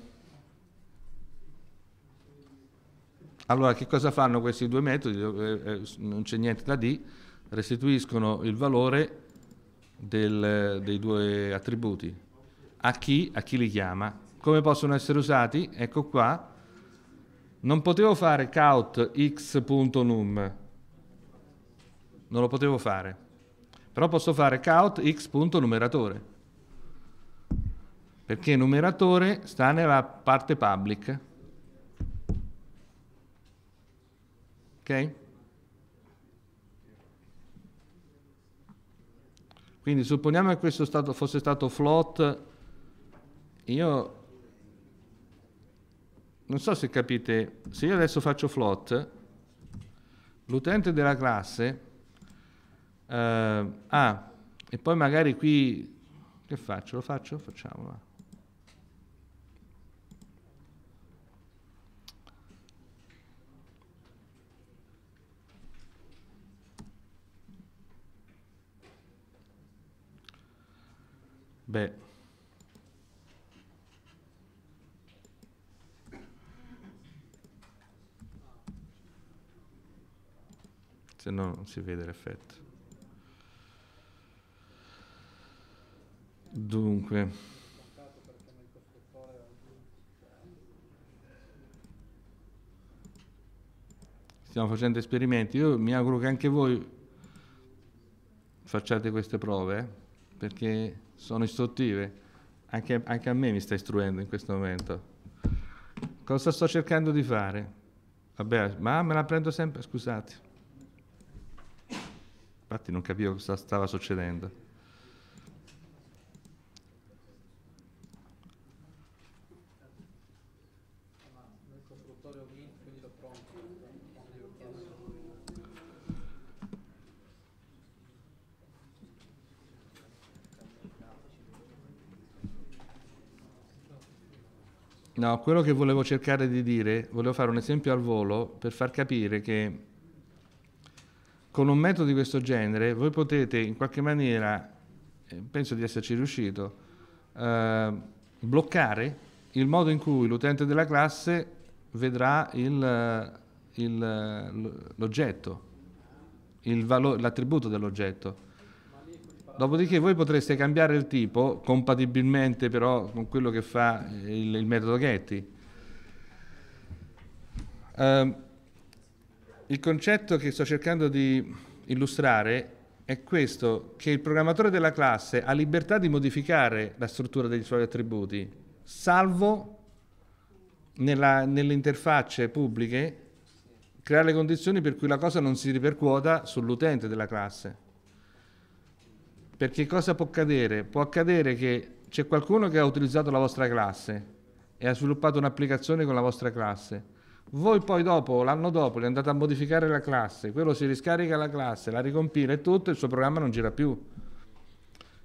A: Allora che cosa fanno questi due metodi? Eh, eh, non c'è niente da dire, restituiscono il valore del, dei due attributi, a chi, a chi li chiama. Come possono essere usati? Ecco qua. Non potevo fare count x.num, non lo potevo fare, però posso fare count x.numeratore, perché numeratore sta nella parte public. Ok? Quindi supponiamo che questo stato fosse stato float io non so se capite, se io adesso faccio float, l'utente della classe eh, ah, e poi magari qui che faccio? Lo faccio? Facciamolo. Beh, se no non si vede l'effetto. Dunque. Stiamo facendo esperimenti, io mi auguro che anche voi facciate queste prove, perché sono istruttive, anche, anche a me mi sta istruendo in questo momento. Cosa sto cercando di fare? Vabbè, ma me la prendo sempre, scusate. Infatti non capivo cosa stava succedendo. No, quello che volevo cercare di dire, volevo fare un esempio al volo per far capire che con un metodo di questo genere voi potete in qualche maniera, eh, penso di esserci riuscito, eh, bloccare il modo in cui l'utente della classe vedrà il, eh, il, eh, l'oggetto, il valo, l'attributo dell'oggetto. Dopodiché voi potreste cambiare il tipo compatibilmente però con quello che fa il, il metodo Getty. Eh, il concetto che sto cercando di illustrare è questo, che il programmatore della classe ha libertà di modificare la struttura dei suoi attributi, salvo nella, nelle interfacce pubbliche creare le condizioni per cui la cosa non si ripercuota sull'utente della classe. Perché cosa può accadere? Può accadere che c'è qualcuno che ha utilizzato la vostra classe e ha sviluppato un'applicazione con la vostra classe voi poi dopo, l'anno dopo, le andate a modificare la classe, quello si riscarica la classe, la ricompila e tutto, il suo programma non gira più.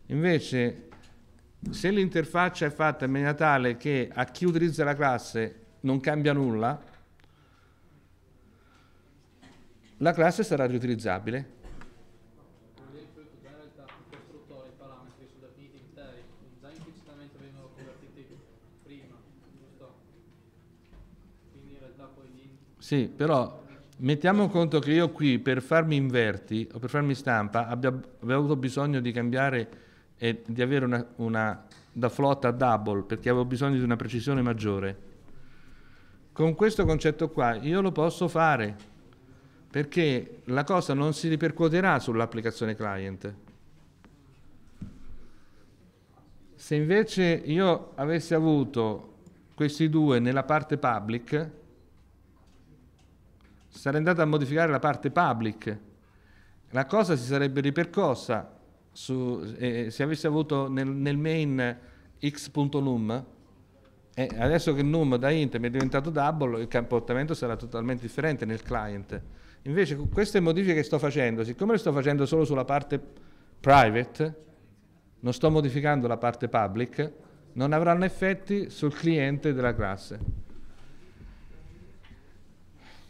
A: Invece, se l'interfaccia è fatta in maniera tale che a chi utilizza la classe non cambia nulla, la classe sarà riutilizzabile Sì, però mettiamo conto che io qui per farmi inverti o per farmi stampa abbia, abbia avuto bisogno di cambiare e di avere una, una da flotta double perché avevo bisogno di una precisione maggiore. Con questo concetto qua io lo posso fare perché la cosa non si ripercuoterà sull'applicazione client. Se invece io avessi avuto questi due nella parte public, sarei andato a modificare la parte public, la cosa si sarebbe ripercossa su, eh, eh, se avessi avuto nel, nel main x.num, eh, adesso che num da int mi è diventato double, il comportamento sarà totalmente differente nel client. Invece queste modifiche che sto facendo, siccome le sto facendo solo sulla parte private, non sto modificando la parte public, non avranno effetti sul cliente della classe.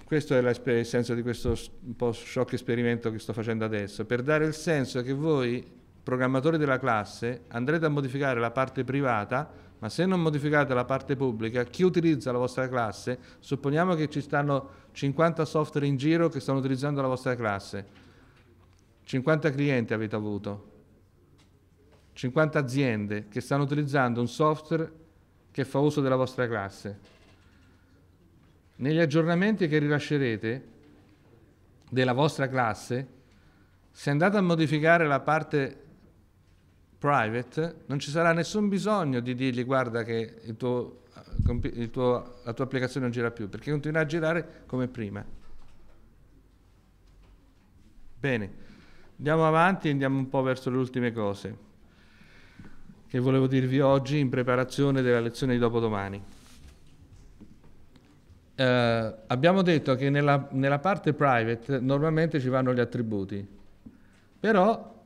A: Questo è il senso di questo un po' shock esperimento che sto facendo adesso, per dare il senso che voi, programmatori della classe, andrete a modificare la parte privata, ma se non modificate la parte pubblica, chi utilizza la vostra classe, supponiamo che ci stanno 50 software in giro che stanno utilizzando la vostra classe, 50 clienti avete avuto, 50 aziende che stanno utilizzando un software che fa uso della vostra classe negli aggiornamenti che rilascerete della vostra classe, se andate a modificare la parte private, non ci sarà nessun bisogno di dirgli guarda che il tuo, il tuo, la tua applicazione non gira più, perché continuerà a girare come prima. Bene, andiamo avanti e andiamo un po' verso le ultime cose che volevo dirvi oggi in preparazione della lezione di dopodomani eh, abbiamo detto che nella, nella parte private normalmente ci vanno gli attributi, però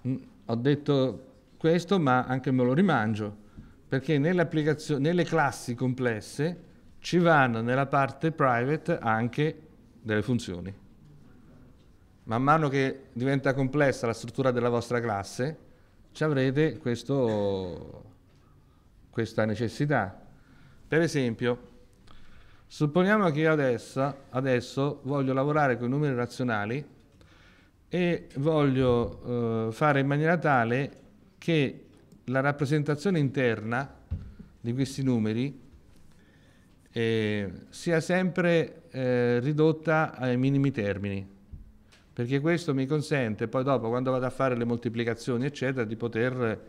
A: mh, mm, ho detto questo ma anche me lo rimangio, perché nelle classi complesse ci vanno nella parte private anche delle funzioni. Man mano che diventa complessa la struttura della vostra classe, ci avrete questo, questa necessità. Per esempio, Supponiamo che io adesso, adesso voglio lavorare con i numeri razionali e voglio eh, fare in maniera tale che la rappresentazione interna di questi numeri eh, sia sempre eh, ridotta ai minimi termini perché questo mi consente poi dopo quando vado a fare le moltiplicazioni eccetera di poter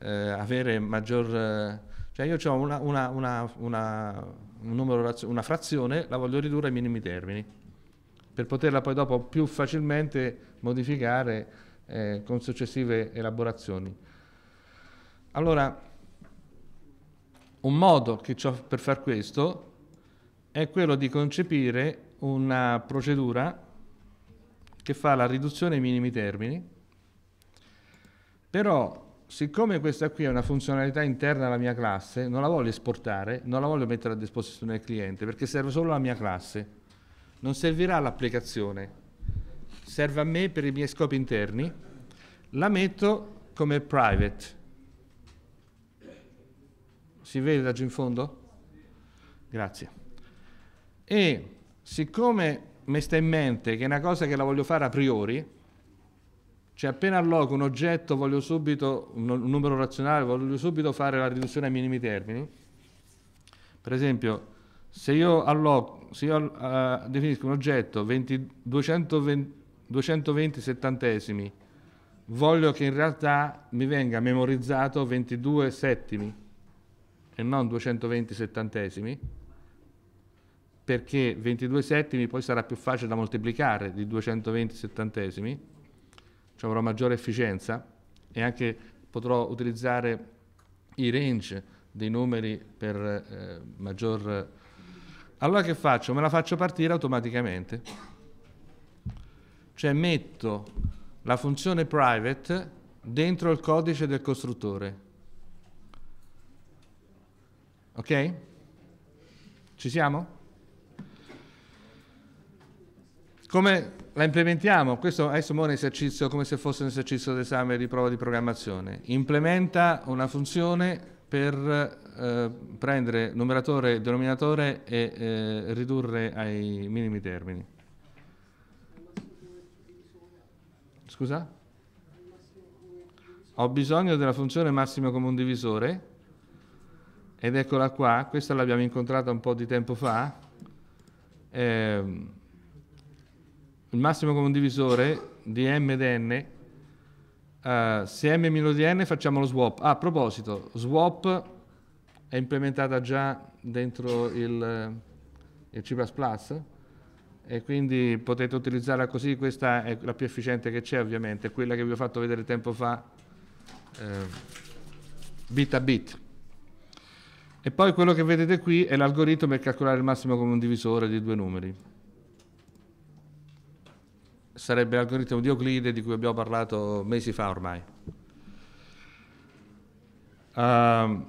A: eh, avere maggior eh, cioè io ho una, una, una, una un numero, una frazione, la voglio ridurre ai minimi termini, per poterla poi dopo più facilmente modificare eh, con successive elaborazioni. Allora, un modo che ho per far questo è quello di concepire una procedura che fa la riduzione ai minimi termini, però siccome questa qui è una funzionalità interna alla mia classe, non la voglio esportare, non la voglio mettere a disposizione del cliente, perché serve solo alla mia classe, non servirà all'applicazione, serve a me per i miei scopi interni, la metto come private. Si vede da giù in fondo? Grazie. E siccome mi sta in mente che è una cosa che la voglio fare a priori, cioè appena alloco un oggetto, voglio subito, un numero razionale, voglio subito fare la riduzione ai minimi termini. Per esempio, se io, alloco, se io uh, definisco un oggetto 20, 220, 220 settantesimi, voglio che in realtà mi venga memorizzato 22 settimi e non 220 settantesimi, perché 22 settimi poi sarà più facile da moltiplicare di 220 settantesimi cioè avrò maggiore efficienza e anche potrò utilizzare i range dei numeri per eh, maggior... Allora che faccio? Me la faccio partire automaticamente. Cioè metto la funzione private dentro il codice del costruttore. Ok? Ci siamo? Come la implementiamo, questo è un esercizio come se fosse un esercizio d'esame di prova di programmazione. Implementa una funzione per eh, prendere numeratore e denominatore e eh, ridurre ai minimi termini. Scusa? Ho bisogno della funzione massimo come un divisore ed eccola qua, questa l'abbiamo incontrata un po' di tempo fa. Eh, il massimo comune divisore di M ed N, uh, se M è meno di N facciamo lo swap. Ah, a proposito, swap è implementata già dentro il, il C++ e quindi potete utilizzarla così, questa è la più efficiente che c'è ovviamente, quella che vi ho fatto vedere tempo fa, eh, bit a bit. E poi quello che vedete qui è l'algoritmo per calcolare il massimo comune divisore di due numeri sarebbe l'algoritmo di Euclide di cui abbiamo parlato mesi fa ormai. Um,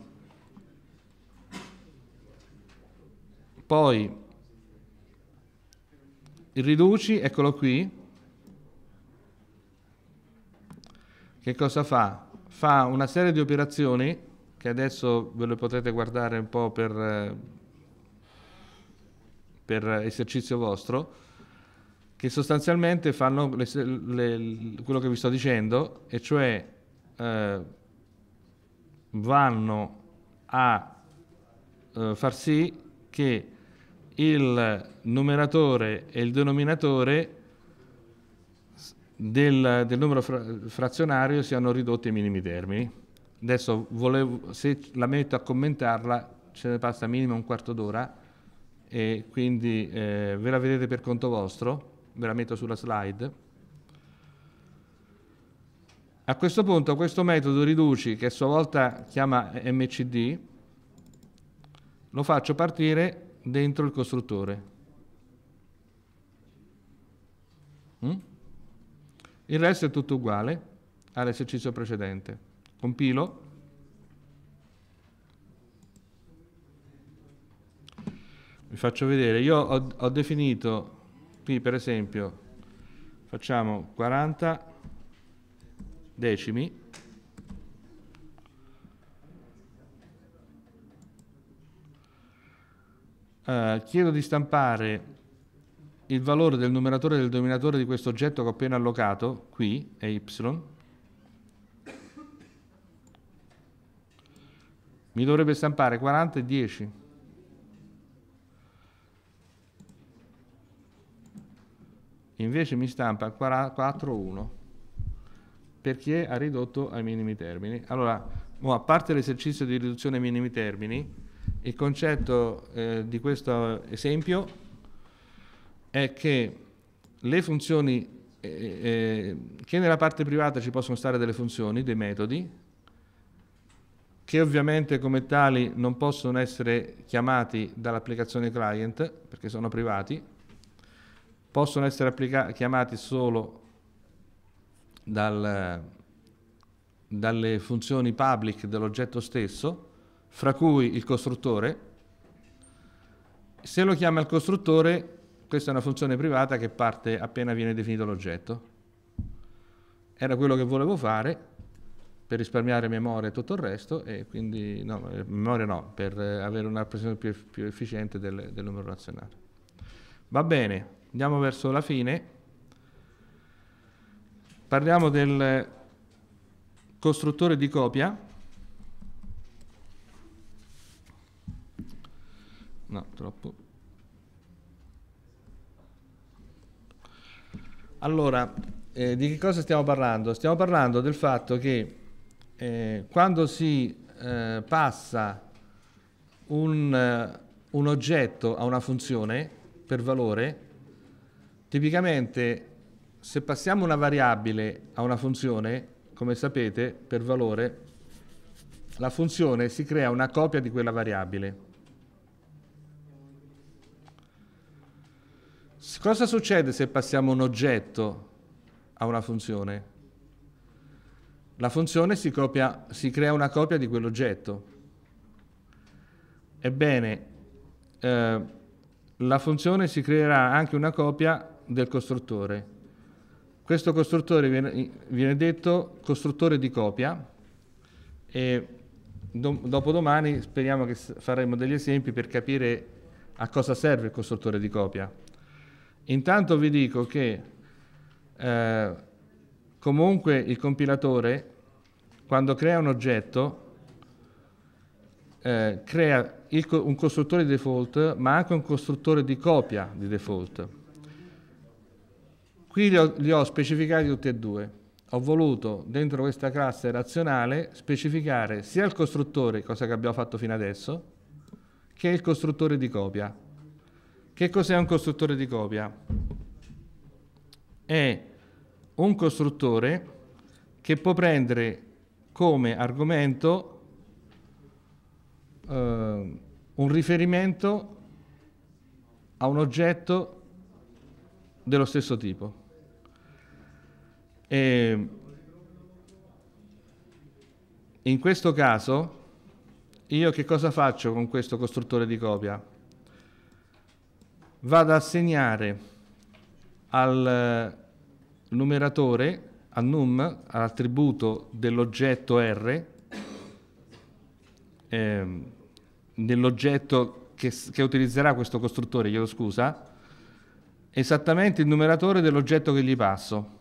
A: poi il riduci, eccolo qui, che cosa fa? Fa una serie di operazioni che adesso ve le potete guardare un po' per, eh, per esercizio vostro, che sostanzialmente fanno le, le, quello che vi sto dicendo, e cioè eh, vanno a eh, far sì che il numeratore e il denominatore del, del numero fra, frazionario siano ridotti ai minimi termini. Adesso volevo, se la metto a commentarla ce ne passa minimo un quarto d'ora e quindi eh, ve la vedete per conto vostro ve la metto sulla slide. A questo punto questo metodo riduci, che a sua volta chiama mcd, lo faccio partire dentro il costruttore. Mm? Il resto è tutto uguale all'esercizio precedente. Compilo. Vi faccio vedere. Io ho, ho definito quindi per esempio facciamo 40 decimi eh, chiedo di stampare il valore del numeratore e del denominatore di questo oggetto che ho appena allocato, qui è y, mi dovrebbe stampare 40 e 10. invece mi stampa 4.1 perché ha ridotto ai minimi termini. Allora, a parte l'esercizio di riduzione ai minimi termini, il concetto eh, di questo esempio è che le funzioni, eh, eh, eh, che nella parte privata ci possono stare delle funzioni, dei metodi, che ovviamente come tali non possono essere chiamati dall'applicazione client perché sono privati, possono essere chiamati solo dal, dalle funzioni public dell'oggetto stesso, fra cui il costruttore. Se lo chiama il costruttore, questa è una funzione privata che parte appena viene definito l'oggetto. Era quello che volevo fare per risparmiare memoria e tutto il resto, e quindi no, eh, memoria no, per avere una rappresentazione più, più efficiente del, del numero razionale. Va bene, andiamo verso la fine, parliamo del costruttore di copia. No, troppo. Allora, eh, di che cosa stiamo parlando? Stiamo parlando del fatto che eh, quando si eh, passa un, eh, un oggetto a una funzione per valore, Tipicamente se passiamo una variabile a una funzione, come sapete, per valore, la funzione si crea una copia di quella variabile. Cosa succede se passiamo un oggetto a una funzione? La funzione si, copia, si crea una copia di quell'oggetto. Ebbene, eh, la funzione si creerà anche una copia del costruttore. Questo costruttore viene, viene detto costruttore di copia e do, dopodomani speriamo che faremo degli esempi per capire a cosa serve il costruttore di copia. Intanto vi dico che eh, comunque il compilatore quando crea un oggetto eh, crea il, un costruttore di default ma anche un costruttore di copia di default. Qui li ho, li ho specificati tutti e due. Ho voluto dentro questa classe razionale specificare sia il costruttore, cosa che abbiamo fatto fino adesso, che il costruttore di copia. Che cos'è un costruttore di copia? È un costruttore che può prendere come argomento eh, un riferimento a un oggetto dello stesso tipo. E ehm, in questo caso io che cosa faccio con questo costruttore di copia? Vado a assegnare al numeratore, al num, all'attributo dell'oggetto R, ehm, nell'oggetto che, che utilizzerà questo costruttore, chiedo scusa, esattamente il numeratore dell'oggetto che gli passo.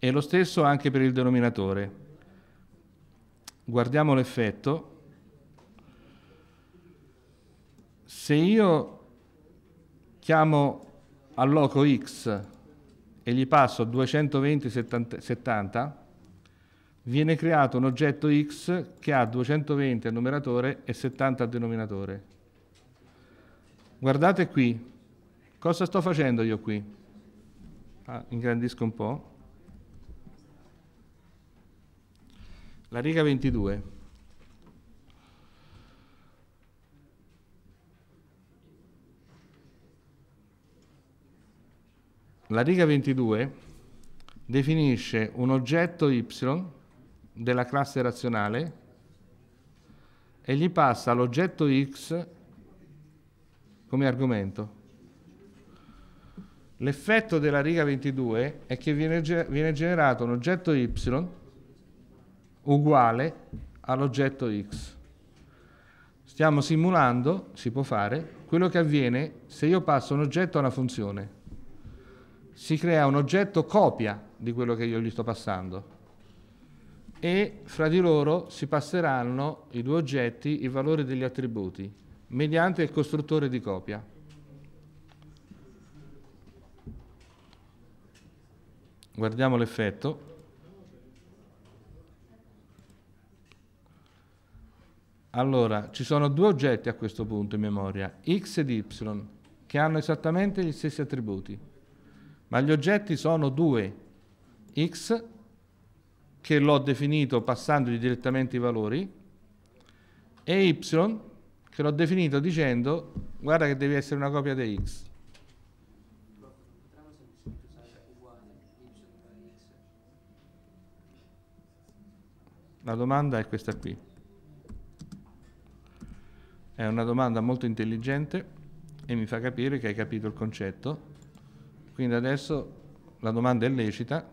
A: E lo stesso anche per il denominatore. Guardiamo l'effetto. Se io chiamo al loco X e gli passo 220,70, viene creato un oggetto X che ha 220 al numeratore e 70 al denominatore. Guardate qui, cosa sto facendo io qui? Ah, ingrandisco un po'. la riga 22. La riga 22 definisce un oggetto y della classe razionale e gli passa l'oggetto x come argomento. L'effetto della riga 22 è che viene, viene generato un oggetto y uguale all'oggetto x. Stiamo simulando, si può fare, quello che avviene se io passo un oggetto a una funzione. Si crea un oggetto copia di quello che io gli sto passando e fra di loro si passeranno i due oggetti i valori degli attributi mediante il costruttore di copia. Guardiamo l'effetto. Allora, ci sono due oggetti a questo punto in memoria, x ed y, che hanno esattamente gli stessi attributi. Ma gli oggetti sono due, x, che l'ho definito passandogli direttamente i valori, e y, che l'ho definito dicendo, guarda che devi essere una copia di x. La domanda è questa qui. È una domanda molto intelligente e mi fa capire che hai capito il concetto. Quindi adesso la domanda è lecita.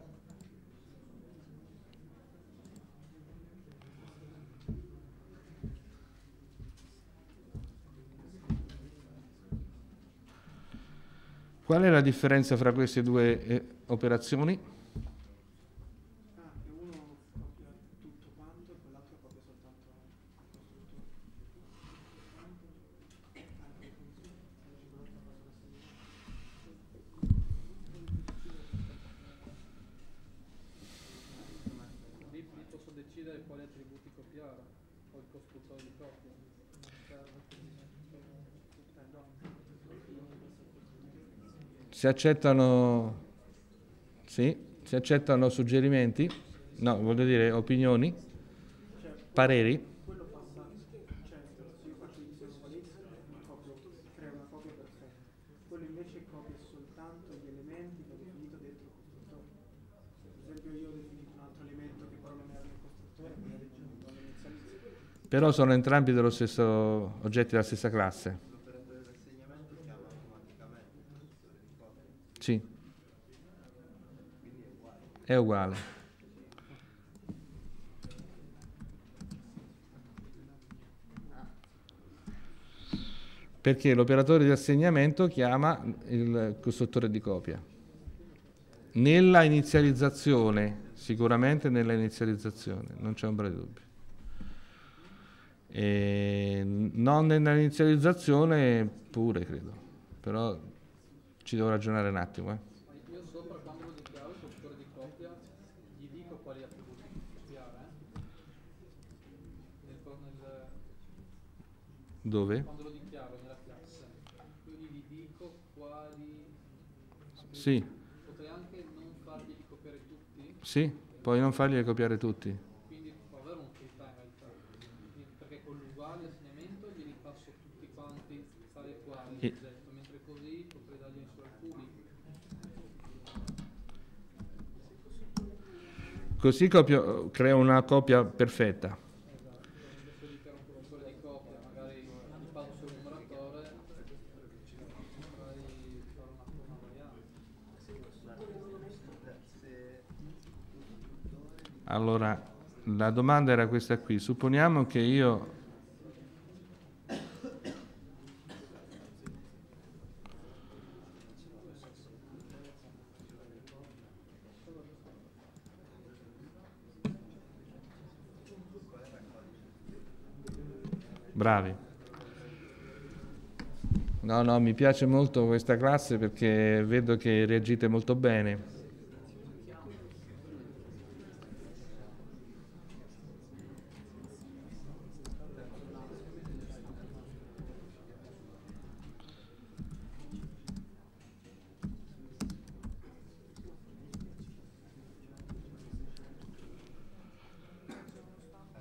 A: Qual è la differenza fra queste due eh, operazioni? costruttori Si accettano, sì, si accettano suggerimenti, no, voglio dire opinioni, pareri. però sono entrambi dello stesso oggetti della stessa classe. L'operatore dell'assegnamento chiama automaticamente il ricordo. Sì. Quindi è È uguale. Perché l'operatore di assegnamento chiama il costruttore di copia. Nella inizializzazione, sicuramente nella inizializzazione, non c'è ombra di dubbio. E ehm, non nell'inizializzazione pure, credo, però ci devo ragionare un attimo. Eh.
B: Io sopra quando di chiave, il fattore di coppia, gli dico quali attributi eh, Dove?
A: Quando lo dichiaro nella classe, quindi gli dico quali... Sì. Potrei anche non fargli copiare tutti? Sì, puoi non fargli copiare tutti. Così copio, creo una copia perfetta. Allora, la domanda era questa qui. Supponiamo che io bravi. No, no, mi piace molto questa classe perché vedo che reagite molto bene.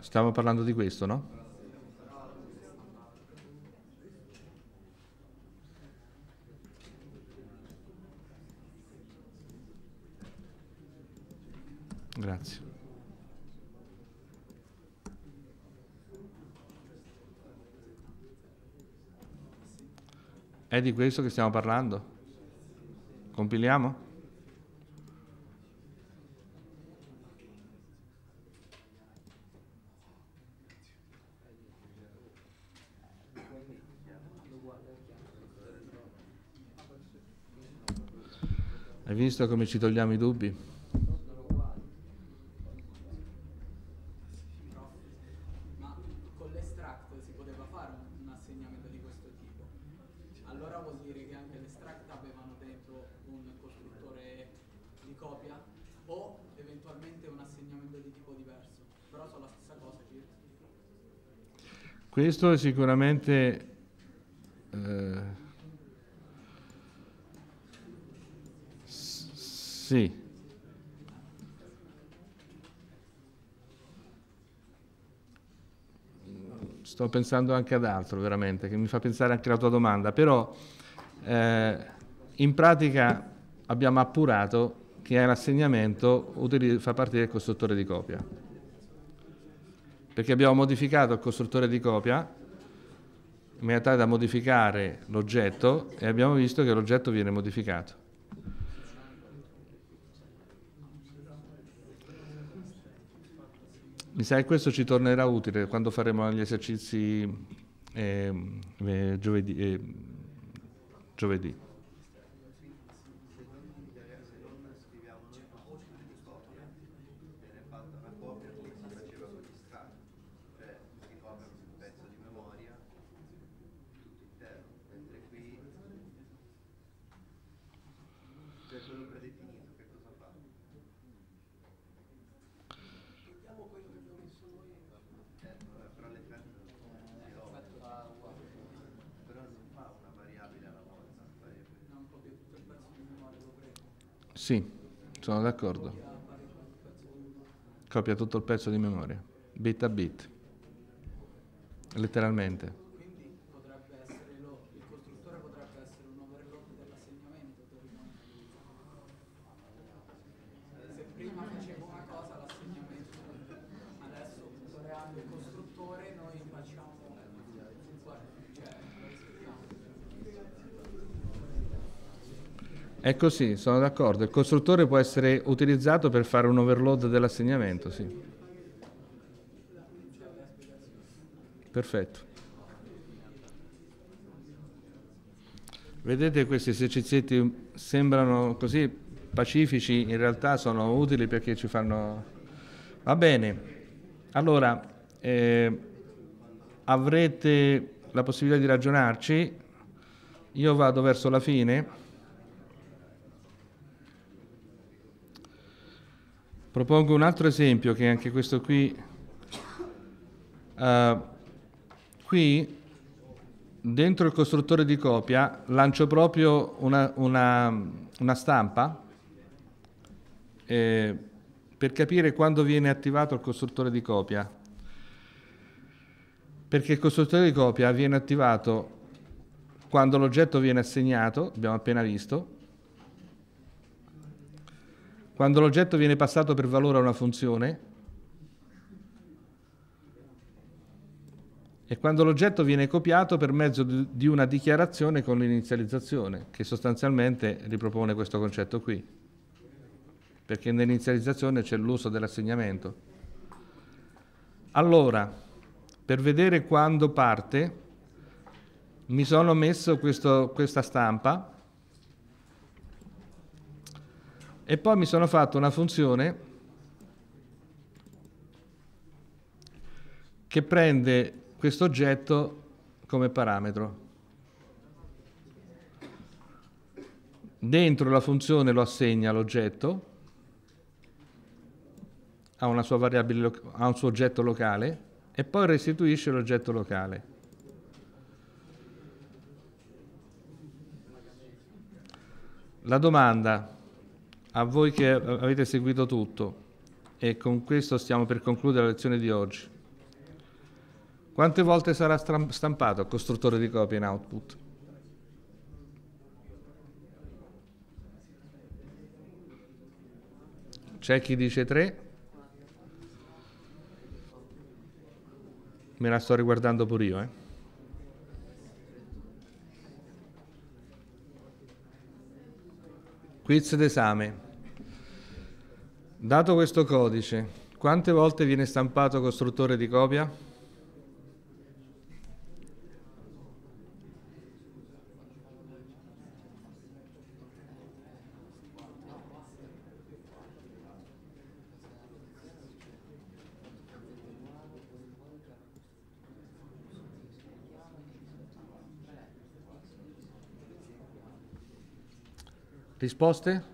A: Stiamo parlando di questo, no? di questo che stiamo parlando? Compiliamo?
B: Hai visto come ci togliamo i dubbi?
A: Questo è sicuramente eh, sì. Sto pensando anche ad altro veramente, che mi fa pensare anche alla tua domanda, però eh, in pratica abbiamo appurato che l'assegnamento fa parte del costruttore di copia perché abbiamo modificato il costruttore di copia in maniera tale da modificare l'oggetto e abbiamo visto che l'oggetto viene modificato. Mi sa che questo ci tornerà utile quando faremo gli esercizi ehm, eh, giovedì, eh, giovedì. Sì, sono d'accordo. Copia tutto il pezzo di memoria, bit a bit, letteralmente. È così, sono d'accordo. Il costruttore può essere utilizzato per fare un overload dell'assegnamento, sì. Perfetto. Vedete questi esercizi sembrano così pacifici, in realtà sono utili perché ci fanno... Va bene, allora eh, avrete la possibilità di ragionarci, io vado verso la fine. Propongo un altro esempio che è anche questo qui. Uh, qui dentro il costruttore di copia lancio proprio una, una, una stampa eh, per capire quando viene attivato il costruttore di copia. Perché il costruttore di copia viene attivato quando l'oggetto viene assegnato, abbiamo appena visto, quando l'oggetto viene passato per valore a una funzione e quando l'oggetto viene copiato per mezzo di una dichiarazione con l'inizializzazione, che sostanzialmente ripropone questo concetto qui, perché nell'inizializzazione c'è l'uso dell'assegnamento. Allora, per vedere quando parte, mi sono messo questo, questa stampa e poi mi sono fatto una funzione che prende questo oggetto come parametro. Dentro la funzione lo assegna all'oggetto, a, una sua variabile a un suo oggetto locale e poi restituisce l'oggetto locale. La domanda a voi che avete seguito tutto e con questo stiamo per concludere la lezione di oggi. Quante volte sarà stampato il costruttore di copie in output? C'è chi dice 3. Me la sto riguardando pure io, eh. Quiz d'esame. Dato questo codice, quante volte viene stampato costruttore di copia? Risposte?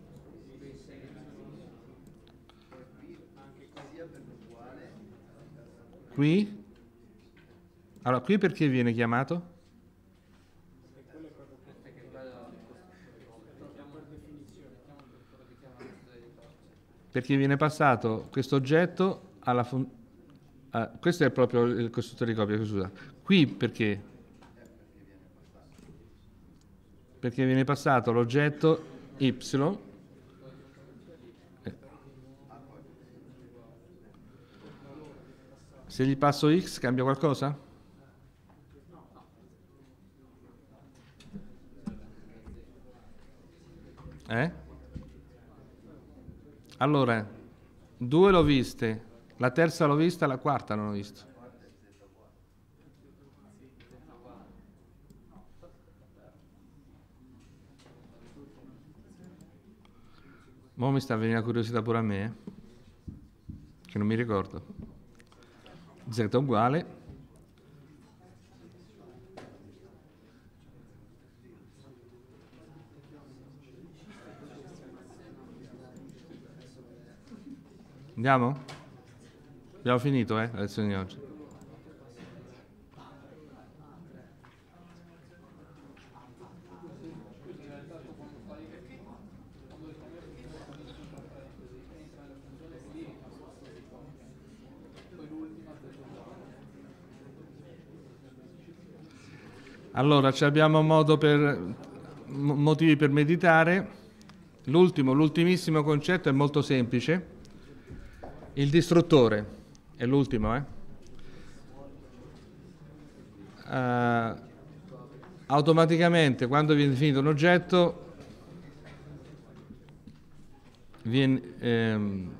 A: Qui? Allora, qui perché viene chiamato? Perché viene passato questo oggetto alla fun- a, eh, questo è proprio il costruttore di copia, scusa. Qui perché? Perché viene passato l'oggetto y Se gli passo x cambia qualcosa? Eh? Allora, due l'ho viste, la terza l'ho vista, la quarta non l'ho vista. Ora mi sta venendo la curiosità pure a me, eh? che non mi ricordo z uguale Andiamo? Abbiamo finito eh, la lezione di oggi. Allora, abbiamo modo per, motivi per meditare. L'ultimo, l'ultimissimo concetto è molto semplice. Il distruttore è l'ultimo, eh? Uh, automaticamente quando viene definito un oggetto viene, ehm,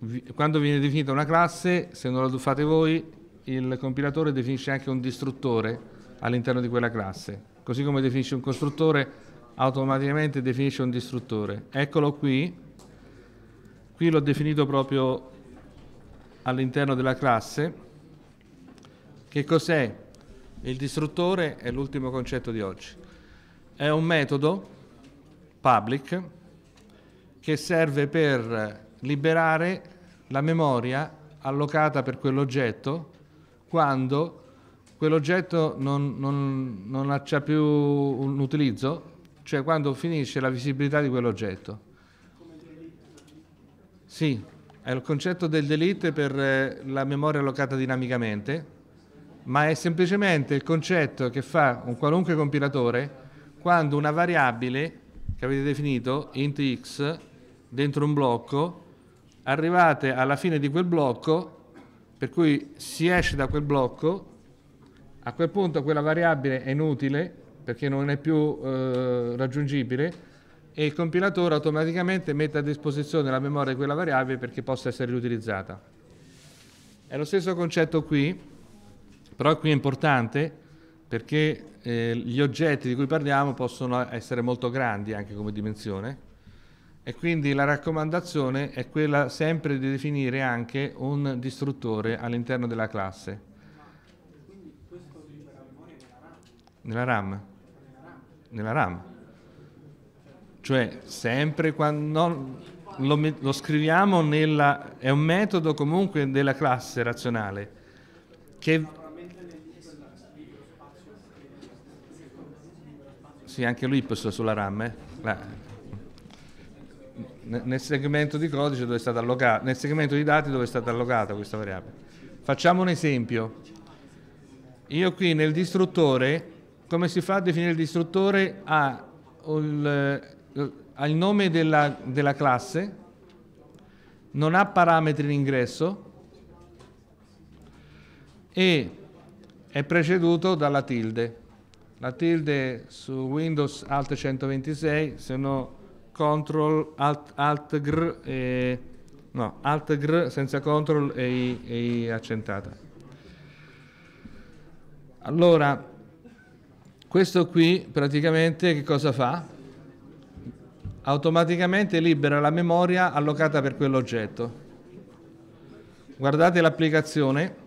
A: vi, quando viene definita una classe, se non la fate voi, il compilatore definisce anche un distruttore all'interno di quella classe, così come definisce un costruttore automaticamente definisce un distruttore. Eccolo qui, qui l'ho definito proprio all'interno della classe. Che cos'è? Il distruttore è l'ultimo concetto di oggi. È un metodo public che serve per liberare la memoria allocata per quell'oggetto quando quell'oggetto non, non, non ha più un utilizzo, cioè quando finisce la visibilità di quell'oggetto. Sì, è il concetto del delete per eh, la memoria allocata dinamicamente, ma è semplicemente il concetto che fa un qualunque compilatore quando una variabile che avete definito, int x, dentro un blocco, arrivate alla fine di quel blocco per cui si esce da quel blocco, a quel punto quella variabile è inutile perché non è più eh, raggiungibile e il compilatore automaticamente mette a disposizione la memoria di quella variabile perché possa essere riutilizzata. È lo stesso concetto qui, però qui è importante perché eh, gli oggetti di cui parliamo possono essere molto grandi anche come dimensione e quindi la raccomandazione è quella sempre di definire anche un distruttore all'interno della classe. nella RAM? Nella RAM. Cioè sempre quando... No, lo, lo, scriviamo nella... è un metodo comunque della classe razionale che... Sì, anche l'IPS sulla RAM, eh? nel segmento di codice dove è stata allocata, nel segmento di dati dove è stata allocata questa variabile. Facciamo un esempio. Io qui nel distruttore, come si fa a definire il distruttore? Ha il, ha il nome della, della classe, non ha parametri in ingresso e è preceduto dalla tilde. La tilde su Windows Alt 126, se no Ctrl Alt, alt Gr e no, Alt Gr senza control e, e accentata. Allora, questo qui praticamente che cosa fa? Automaticamente libera la memoria allocata per quell'oggetto. Guardate l'applicazione.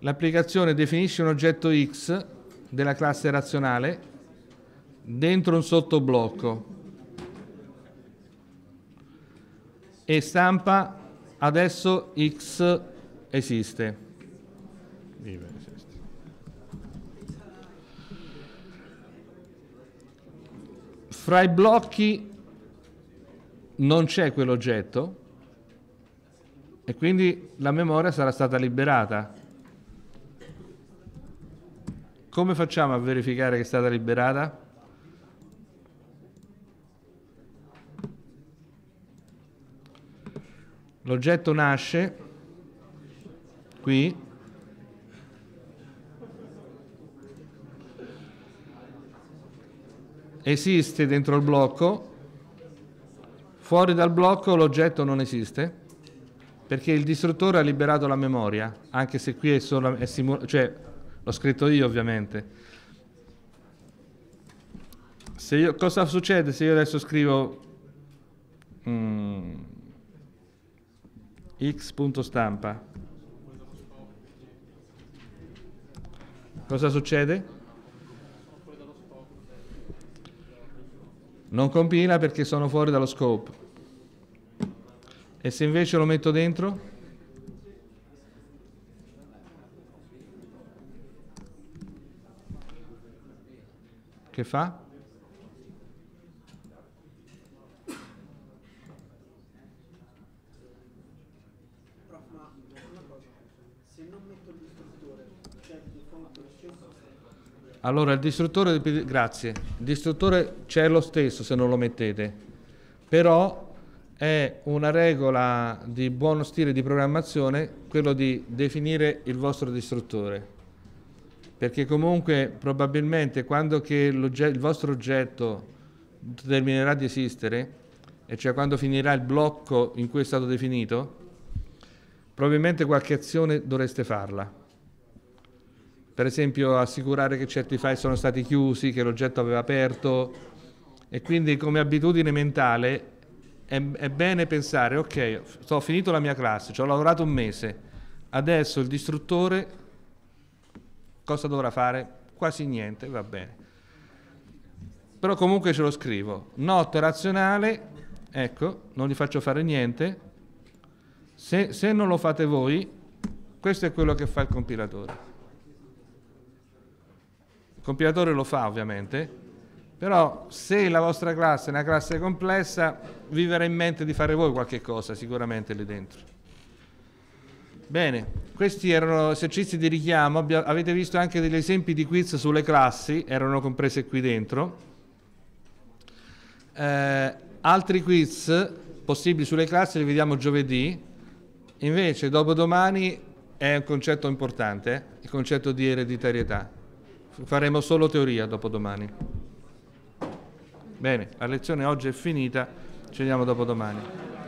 A: L'applicazione definisce un oggetto X della classe razionale dentro un sottoblocco e stampa adesso X esiste. Fra i blocchi non c'è quell'oggetto e quindi la memoria sarà stata liberata. Come facciamo a verificare che è stata liberata? L'oggetto nasce qui. Esiste dentro il blocco. Fuori dal blocco l'oggetto non esiste perché il distruttore ha liberato la memoria, anche se qui è solo è cioè l'ho scritto io ovviamente. Io, cosa succede se io adesso scrivo mm, x.stampa. Cosa succede? Non compila perché sono fuori dallo scope. E se invece lo metto dentro? Che fa? Allora il distruttore, grazie, il distruttore c'è lo stesso se non lo mettete, però è una regola di buono stile di programmazione quello di definire il vostro distruttore, perché comunque probabilmente quando il vostro oggetto terminerà di esistere, e cioè quando finirà il blocco in cui è stato definito, probabilmente qualche azione dovreste farla per esempio assicurare che certi file sono stati chiusi, che l'oggetto aveva aperto e quindi come abitudine mentale è, è bene pensare, ok, ho finito la mia classe, ci ho lavorato un mese, adesso il distruttore cosa dovrà fare? Quasi niente, va bene. Però comunque ce lo scrivo, notte razionale, ecco, non gli faccio fare niente, se, se non lo fate voi, questo è quello che fa il compilatore il compilatore lo fa ovviamente, però se la vostra classe è una classe complessa, vi verrà in mente di fare voi qualche cosa sicuramente lì dentro. Bene, questi erano esercizi di richiamo, avete visto anche degli esempi di quiz sulle classi, erano comprese qui dentro. Eh, altri quiz possibili sulle classi li vediamo giovedì, invece dopodomani è un concetto importante, eh, il concetto di ereditarietà faremo solo teoria dopo domani. Bene, la lezione oggi è finita, ci vediamo dopo domani.